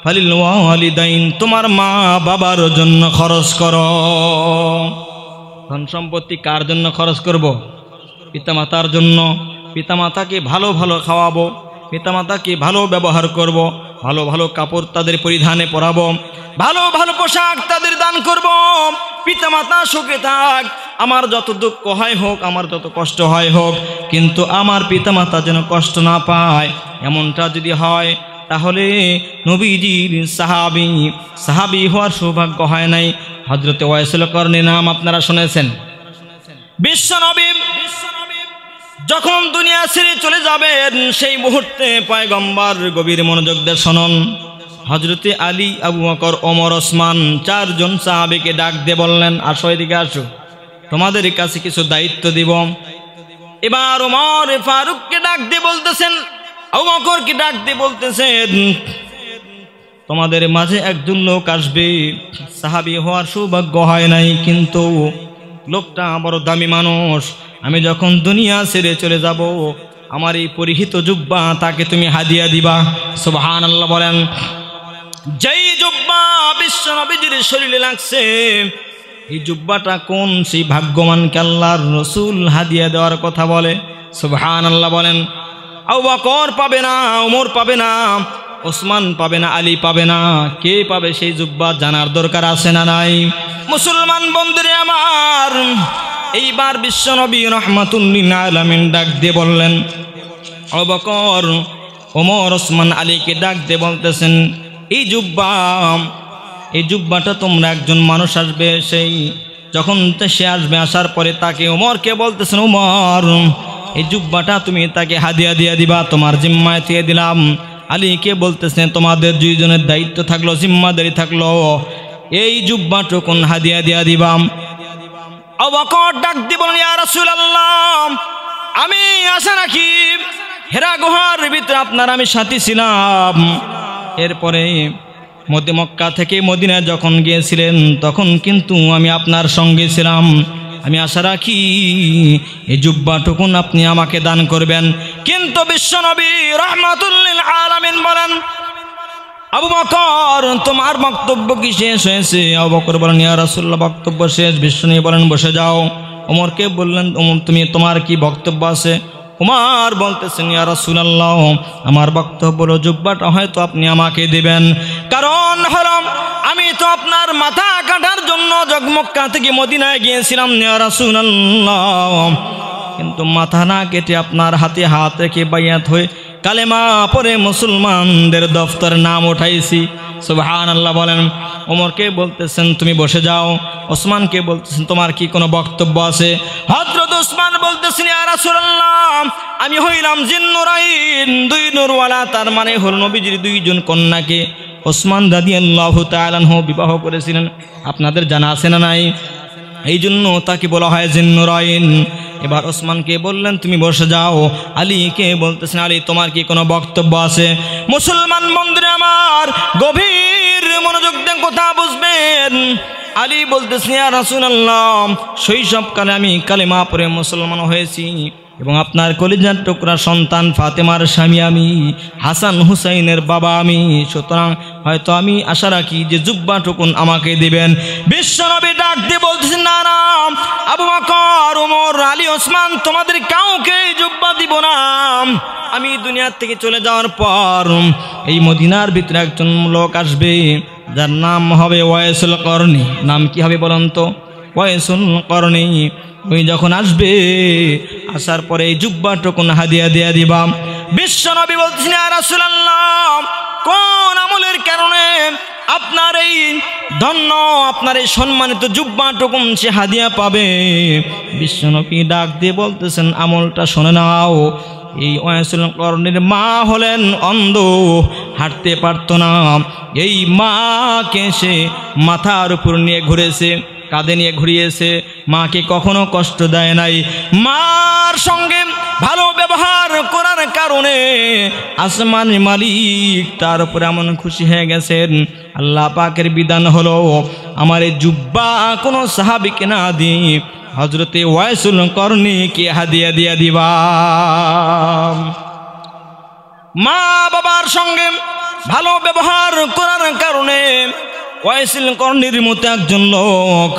ফালিল ওয়ালিদাইন তোমার মা বাবার জন্য খরচ করো ধন সম্পত্তি কার জন্য খরচ করব পিতামাতার জন্য পিতামাতাকে ভালো ভালো খাওয়াবো পিতামাতাকে ভালো ব্যবহার করব। ভালো ভালো কাপড় তাদের পরিধানে পরাব ভালো ভালো পোশাক তাদের দান করব পিতামাতা সুখে থাক আমার যত দুঃখ হয় হোক আমার যত কষ্ট হয় হোক কিন্তু আমার পিতামাতা যেন কষ্ট না পায় এমনটা যদি হয় তাহলে নবীজির সাহাবি সাহাবি হওয়ার সৌভাগ্য হয় নাই হজরতে ওয়াইসুল কর্ণের নাম আপনারা শুনেছেন বিশ্ব নবী যখন দুনিয়া ছেড়ে চলে যাবেন সেই মুহূর্তে পায়গম্বার গভীর মনোযোগ দিয়ে শোনন হজরতে আলী আবু মকর ওমর ওসমান চারজন সাহাবিকে ডাক দিয়ে বললেন আসো এদিকে আসো তোমাদের কাছে কিছু দায়িত্ব দিব এবার ওমর ফারুককে ডাক দিয়ে বলতেছেন আবু মকরকে ডাক দিয়ে বলতেছেন তোমাদের মাঝে একজন লোক আসবে সাহাবি হওয়ার সৌভাগ্য হয় নাই কিন্তু লোকটা বড় দামি মানুষ আমি যখন দুনিয়া ছেড়ে চলে যাব আমার এই পরিহিত জুব্বা তাকে তুমি হাদিয়া দিবা সুবহান আল্লাহ বলেন যেই জুব্বা বিশ্ব নবীজির শরীরে লাগছে এই জুব্বাটা কোন সেই ভাগ্যমানকে আল্লাহর রসুল হাদিয়া দেওয়ার কথা বলে সুবহান আল্লাহ বলেন আউ বকর পাবে না ওমর পাবে না ওসমান পাবে না আলী পাবে না কে পাবে সেই জুব্বা জানার দরকার আছে না নাই মুসলমান বন্ধুরে আমার এইবার বিশ্ব নবী রহমাতুল্লিন ডাক দিয়ে বললেন অবকর ওমর ওসমান আলীকে ডাক দিয়ে বলতেছেন এই জুব্বা এই জুব্বাটা তোমরা একজন মানুষ আসবে সেই যখন সে আসবে আসার পরে তাকে ওমরকে বলতেছেন ওমর এই জুব্বাটা তুমি তাকে হাদিয়া দিয়ে দিবা তোমার জিম্মায় দিয়ে দিলাম আলীকে বলতেছেন তোমাদের দুইজনের দায়িত্ব থাকলো জিম্মাদারি থাকলো এই কোন হাদিয়া দিয়া দিবাম অবকর ডাক দিব আমি আসা নাকি হেরা গুহার ভিতরে আপনার আমি সাথী ছিলাম এরপরে মদিমক্কা মক্কা থেকে মদিনায় যখন গিয়েছিলেন তখন কিন্তু আমি আপনার সঙ্গে ছিলাম আমি আশা রাখি এই জুব্বাটুকুন আপনি আমাকে দান করবেন কিন্তু বিশ্বনবী রহমাতুল্লিন আলামিন বলেন আবু বকর তোমার বক্তব্য কি শেষ হয়েছে আবু বকর বলেন ইয়া রাসুল্লাহ বক্তব্য শেষ বিশ্ব নিয়ে বলেন বসে যাও ওমরকে বললেন ওমর তুমি তোমার কি বক্তব্য আছে কুমার বলতেছেন ইয়া রাসুলাল্লাহ আমার বক্তব্য হলো জুব্বাটা হয়তো আপনি আমাকে দিবেন কারণ হরম আমি তো আপনার মাথা কাটার জন্য জগমক্কা থেকে মদিনায় গিয়েছিলাম ইয়া রাসুলাল্লাহ কিন্তু মাথা না কেটে আপনার হাতে হাত রেখে বাইয়াত হয়ে কালেমা পরে মুসলমানদের দফতর নাম উঠাইছি সুবহান আল্লাহ বলেন ওমরকে বলতেছেন তুমি বসে যাও ওসমানকে বলতেছেন তোমার কি কোনো বক্তব্য আছে হজরত ওসমান বলতেছেন আমি হইলাম জিন্নুরাইন দুই নুরওয়ালা তার মানে হল নবীজির দুইজন কন্যাকে ওসমান দাদি আল্লাহ তালাহ বিবাহ করেছিলেন আপনাদের জানা আছে না নাই এই জন্য তাকে বলা হয় জিন্নুরাইন এবার ওসমানকে বললেন তুমি বসে যাও কে বলতেছেন আলী তোমার কি কোনো বক্তব্য আছে মুসলমান মন্দিরে আমার গভীর মনোযোগ দেন কথা বুঝবেন আলী বলতেছেন আর রাসুল আল্লাহ শৈশবকালে আমি কালেমা পরে মুসলমান হয়েছি এবং আপনার কলিজার টুকরা সন্তান ফাতেমার স্বামী আমি হাসান হুসাইনের বাবা আমি সুতরাং হয়তো আমি আশা রাখি যে জুব্বা টুকুন আমাকে দেবেন বিশ্বনবী ডাক দিয়ে বলছেন না না আবু বকর ওমর আলী ওসমান তোমাদের কাউকে জুব্বা দিব না আমি দুনিয়ার থেকে চলে যাওয়ার পর এই মদিনার ভিতরে একজন লোক আসবে যার নাম হবে ওয়েসুল করণী নাম কি হবে বলন্ত তো ওয়েসুল করণী ওই যখন আসবে আসার পরে এই টকুন হাদিয়া দিয়া দিবাম বিশ্ব নবী বলছেন আর কোন আমলের কারণে আপনার এই ধন্য আপনার এই সম্মানিত জুব্বা টুকুন সে হাদিয়া পাবে বিশ্বনবী ডাক দিয়ে বলতেছেন আমলটা শোনে নাও এই অয়াসুল করণের মা হলেন অন্ধ হাঁটতে পারত না এই মাকে সে মাথার উপর নিয়ে ঘুরেছে কাঁধে নিয়ে ঘুরিয়েছে মাকে কখনো কষ্ট দেয় নাই মার সঙ্গে ভালো ব্যবহার করার কারণে আসমান মালিক তার উপর এমন খুশি হয়ে গেছেন আল্লাহ পাকের বিধান হলো আমার এই জুব্বা কোনো সাহাবিকে না দি হজরতে ওয়াইসুল কে হাদিয়া দিয়া দিবা মা বাবার সঙ্গে ভালো ব্যবহার করার কারণে ওয়াইসিল কর্ণের মতো একজন লোক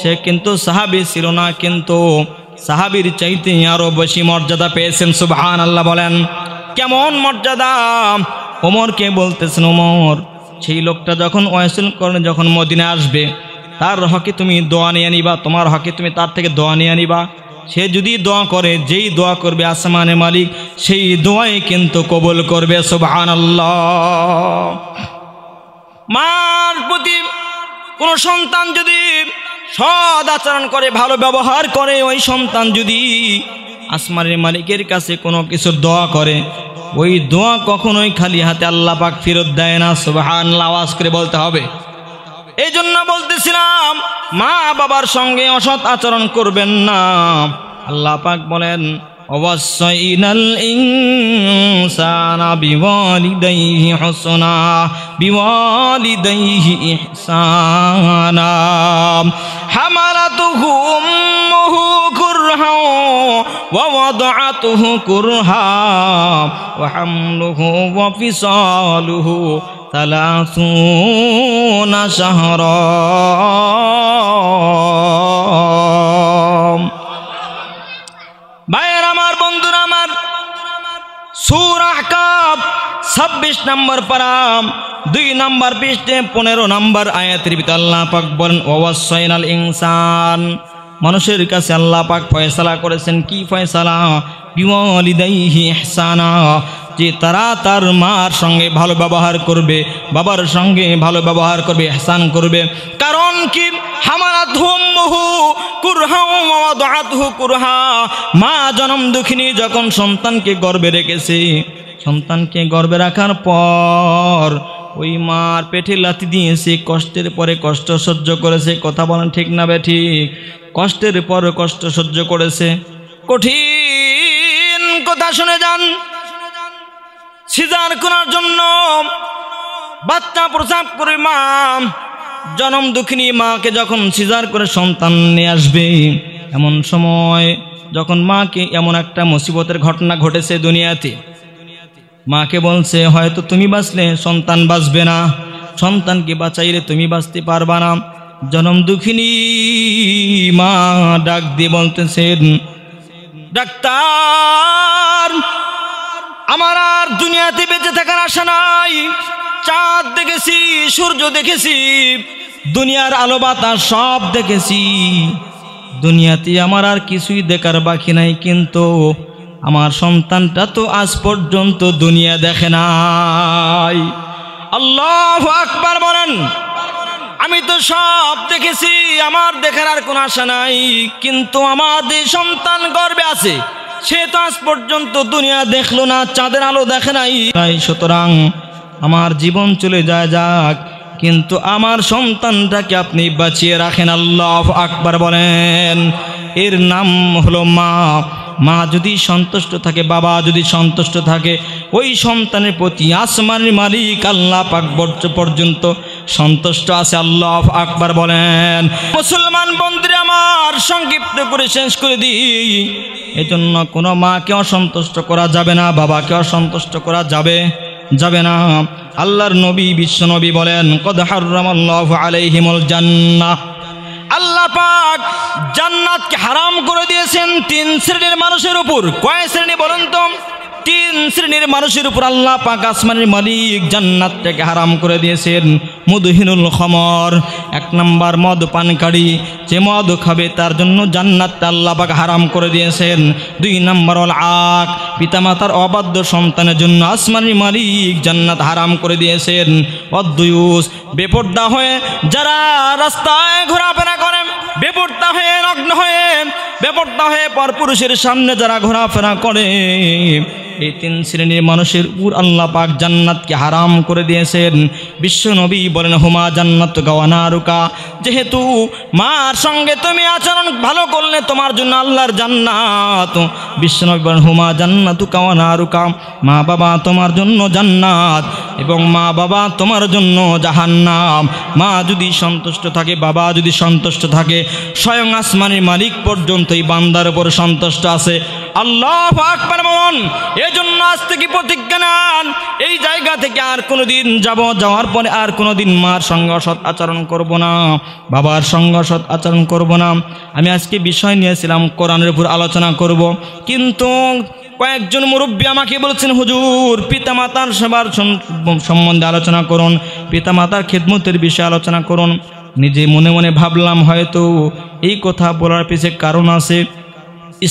সে কিন্তু সাহাবি ছিল না কিন্তু সাহাবির চাইতে আরো বেশি মর্যাদা পেয়েছেন সুবহান আল্লাহ বলেন কেমন মর্যাদা ওমরকে বলতেছেন ওমর সেই লোকটা যখন ওয়াইসিল কর্ণে যখন মদিনে আসবে তার হকে তুমি দোয়া নিয়ে আনিবা তোমার হকে তুমি তার থেকে দোয়া নিয়ে আনিবা সে যদি দোয়া করে যেই দোয়া করবে আসমানে মালিক সেই দোয়াই কিন্তু কবুল করবে সুবহান আল্লাহ মার প্রতি কোনো সন্তান যদি সৎ আচরণ করে ভালো ব্যবহার করে ওই সন্তান যদি আসমানের মালিকের কাছে কোনো কিছু দোয়া করে ওই দোয়া কখনোই খালি হাতে আল্লাহ পাক ফেরত দেয় না সুবাহান আওয়াজ করে বলতে হবে এই জন্য বলতেছিলাম মা বাবার সঙ্গে অসৎ আচরণ করবেন না আল্লাহ পাক বলেন ووصينا الإنسان بوالديه حسنا بوالديه إحسانا حملته أمه كرها ووضعته كرها وحمله وفصاله ثلاثون شهرا সুরা কাপ ছাব্বিশ নম্বর পারাম দুই নম্বর পৃষ্ঠে পনেরো নম্বর আয়াতের ভিতর আল্লাহ পাক বলেন ওয়াসাইনাল ইনসান মানুষের কাছে আল্লাহ পাক ফয়সালা করেছেন কি ফয়সালা বিমলিদাইহি ইহসানা যে তারা তার মার সঙ্গে ভালো ব্যবহার করবে বাবার সঙ্গে ভালো ব্যবহার করবে হেসান করবে কারণ কি মা জনম দুঃখিনী যখন সন্তানকে গর্বে রেখেছে সন্তানকে গর্বে রাখার পর ওই মার পেটে লাথি দিয়েছে কষ্টের পরে কষ্ট সহ্য করেছে কথা বলেন ঠিক না বে ঠিক কষ্টের পর কষ্ট সহ্য করেছে কঠিন কথা শুনে যান সিজার করার জন্য বাচ্চা প্রসাব করে মা জনম দুঃখিনী মাকে যখন সিজার করে সন্তান নিয়ে আসবে এমন সময় যখন মাকে এমন একটা মুসিবতের ঘটনা ঘটেছে দুনিয়াতে মাকে বলছে হয়তো তুমি বাঁচলে সন্তান বাঁচবে না সন্তানকে বাঁচাইলে তুমি বাঁচতে পারবা না জনম দুঃখিনী মা ডাক দিয়ে বলতেছেন ডাক্তার আমার আর দুনিয়াতে বেঁচে থাকার আশা নাই চাঁদ দেখেছি সূর্য দেখেছি দুনিয়ার আলো বাতাস সব দেখেছি দুনিয়াতে আমার আর কিছুই দেখার বাকি নাই কিন্তু আমার সন্তানটা তো আজ পর্যন্ত দুনিয়া দেখে নাই আল্লাহ আকবার বলেন আমি তো সব দেখেছি আমার দেখার আর কোনো আশা নাই কিন্তু আমার সন্তান গর্বে আছে সে তো আজ পর্যন্ত দুনিয়া দেখলো না চাঁদের আলো দেখে নাই তাই সুতরাং আমার জীবন চলে যায় যাক কিন্তু আমার সন্তানটাকে আপনি বাঁচিয়ে রাখেন আল্লাহ আকবার বলেন এর নাম হলো মা মা যদি সন্তুষ্ট থাকে বাবা যদি সন্তুষ্ট থাকে ওই সন্তানের প্রতি আসমানের মালিক আল্লাহ পাক পর্যন্ত সন্তুষ্ট আছে আল্লাহ আকবার বলেন মুসলমান বন্ধুরা আমার সংক্ষিপ্ত করে শেষ করে দিই এই জন্য কোনো মাকে অসন্তুষ্ট করা যাবে না বাবাকে অসন্তুষ্ট করা যাবে যাবে না আল্লাহর নবী বিশ্ব নবী বলেন কদ হারামাল্লাহ আলাইহিমুল জান্নাহ আল্লাহ পাক জান্নাতকে হারাম করে দিয়েছেন তিন শ্রেণীর মানুষের উপর কয় শ্রেণী বলেন তো তিন শ্রেণীর মানুষের উপর আল্লাহ পাক আসমানের মালিক জান্নাত থেকে হারাম করে দিয়েছেন মধুহীনুল খমর এক নম্বর মদ পানকারী যে মদ খাবে তার জন্য জান্নাত আল্লাহ পাক হারাম করে দিয়েছেন দুই নম্বর হল আক পিতামাতার অবাধ্য সন্তানের জন্য আসমানের মালিক জান্নাত হারাম করে দিয়েছেন অদ্দুয়ুস বেপর্দা হয়ে যারা রাস্তায় ঘোরাফেরা করেন বেপর্দা হয়ে নগ্ন হয়ে বেপর্দা হয়ে পর পুরুষের সামনে যারা ঘোরাফেরা করে এই তিন শ্রেণীর মানুষের উর আল্লাহ পাক জান্নাতকে হারাম করে দিয়েছেন বিশ্ব নবী বলেন হুমা জান্নাত গাওয়ানা রুকা যেহেতু মার সঙ্গে তুমি আচরণ ভালো করলে তোমার জন্য আল্লাহর জান্নাত বিশ্ব নবী বলেন হুমা জান্নাতু কাওয়ানা রুকা মা বাবা তোমার জন্য জান্নাত এবং মা বাবা তোমার জন্য জাহান্নাম মা যদি সন্তুষ্ট থাকে বাবা যদি সন্তুষ্ট থাকে স্বয়ং আসমানের মালিক পর্যন্ত এই বান্দার উপর সন্তুষ্ট আছে আল্লাহ আকবার মন এজন্য আজ থেকে প্রতিজ্ঞা নেন এই জায়গা থেকে আর কোনোদিন যাব যাওয়ার পরে আর কোনোদিন মার সঙ্গে সৎ আচরণ করব না বাবার সঙ্গে সৎ আচরণ করব না আমি আজকে বিষয় নিয়েছিলাম কোরআনের উপর আলোচনা করব কিন্তু কয়েকজন মুরব্বী আমাকে বলেছেন হুজুর পিতামাতার সেবার সম্বন্ধে আলোচনা করুন পিতামাতার খেদমতের বিষয়ে আলোচনা করুন নিজে মনে মনে ভাবলাম হয়তো এই কথা বলার পিছে কারণ আছে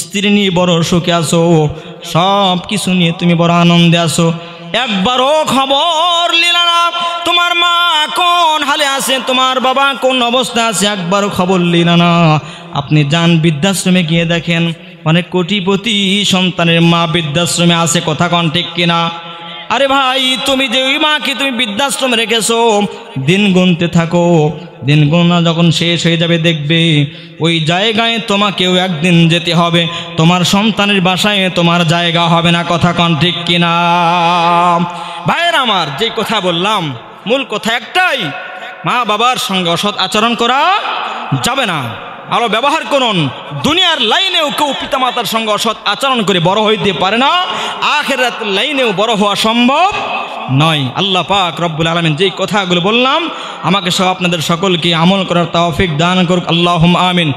স্ত্রী নিয়ে বড় সুখে আছো সব কিছু নিয়ে তুমি বড় আনন্দে আছো একবারও খবর নিলা না তোমার মা কোন হালে আছে তোমার বাবা কোন অবস্থা আছে একবারও খবর নিলা না আপনি যান বৃদ্ধাশ্রমে গিয়ে দেখেন অনেক কোটিপতি সন্তানের মা বৃদ্ধাশ্রমে আছে কথা কন ঠিক কিনা আরে ভাই তুমি যে ওই মাকে তুমি বৃদ্ধাশ্রমে রেখেছো দিন গুনতে থাকো দিন গোনা যখন শেষ হয়ে যাবে দেখবে ওই জায়গায় তোমাকেও একদিন যেতে হবে তোমার সন্তানের বাসায় তোমার জায়গা হবে না কথা কন ঠিক কিনা ভাইয়ের আমার যে কথা বললাম মূল কথা একটাই মা বাবার সঙ্গে অসৎ আচরণ করা যাবে না আরও ব্যবহার করুন দুনিয়ার লাইনেও কেউ পিতামাতার সঙ্গে অসৎ আচরণ করে বড় হইতে পারে না আখের রাত লাইনেও বড় হওয়া সম্ভব নয় আল্লাহ পাক রব্বুল আলমিন যেই কথাগুলো বললাম আমাকে সব আপনাদের সকলকে আমল করার তাওফিক দান করুক আল্লাহ আমিন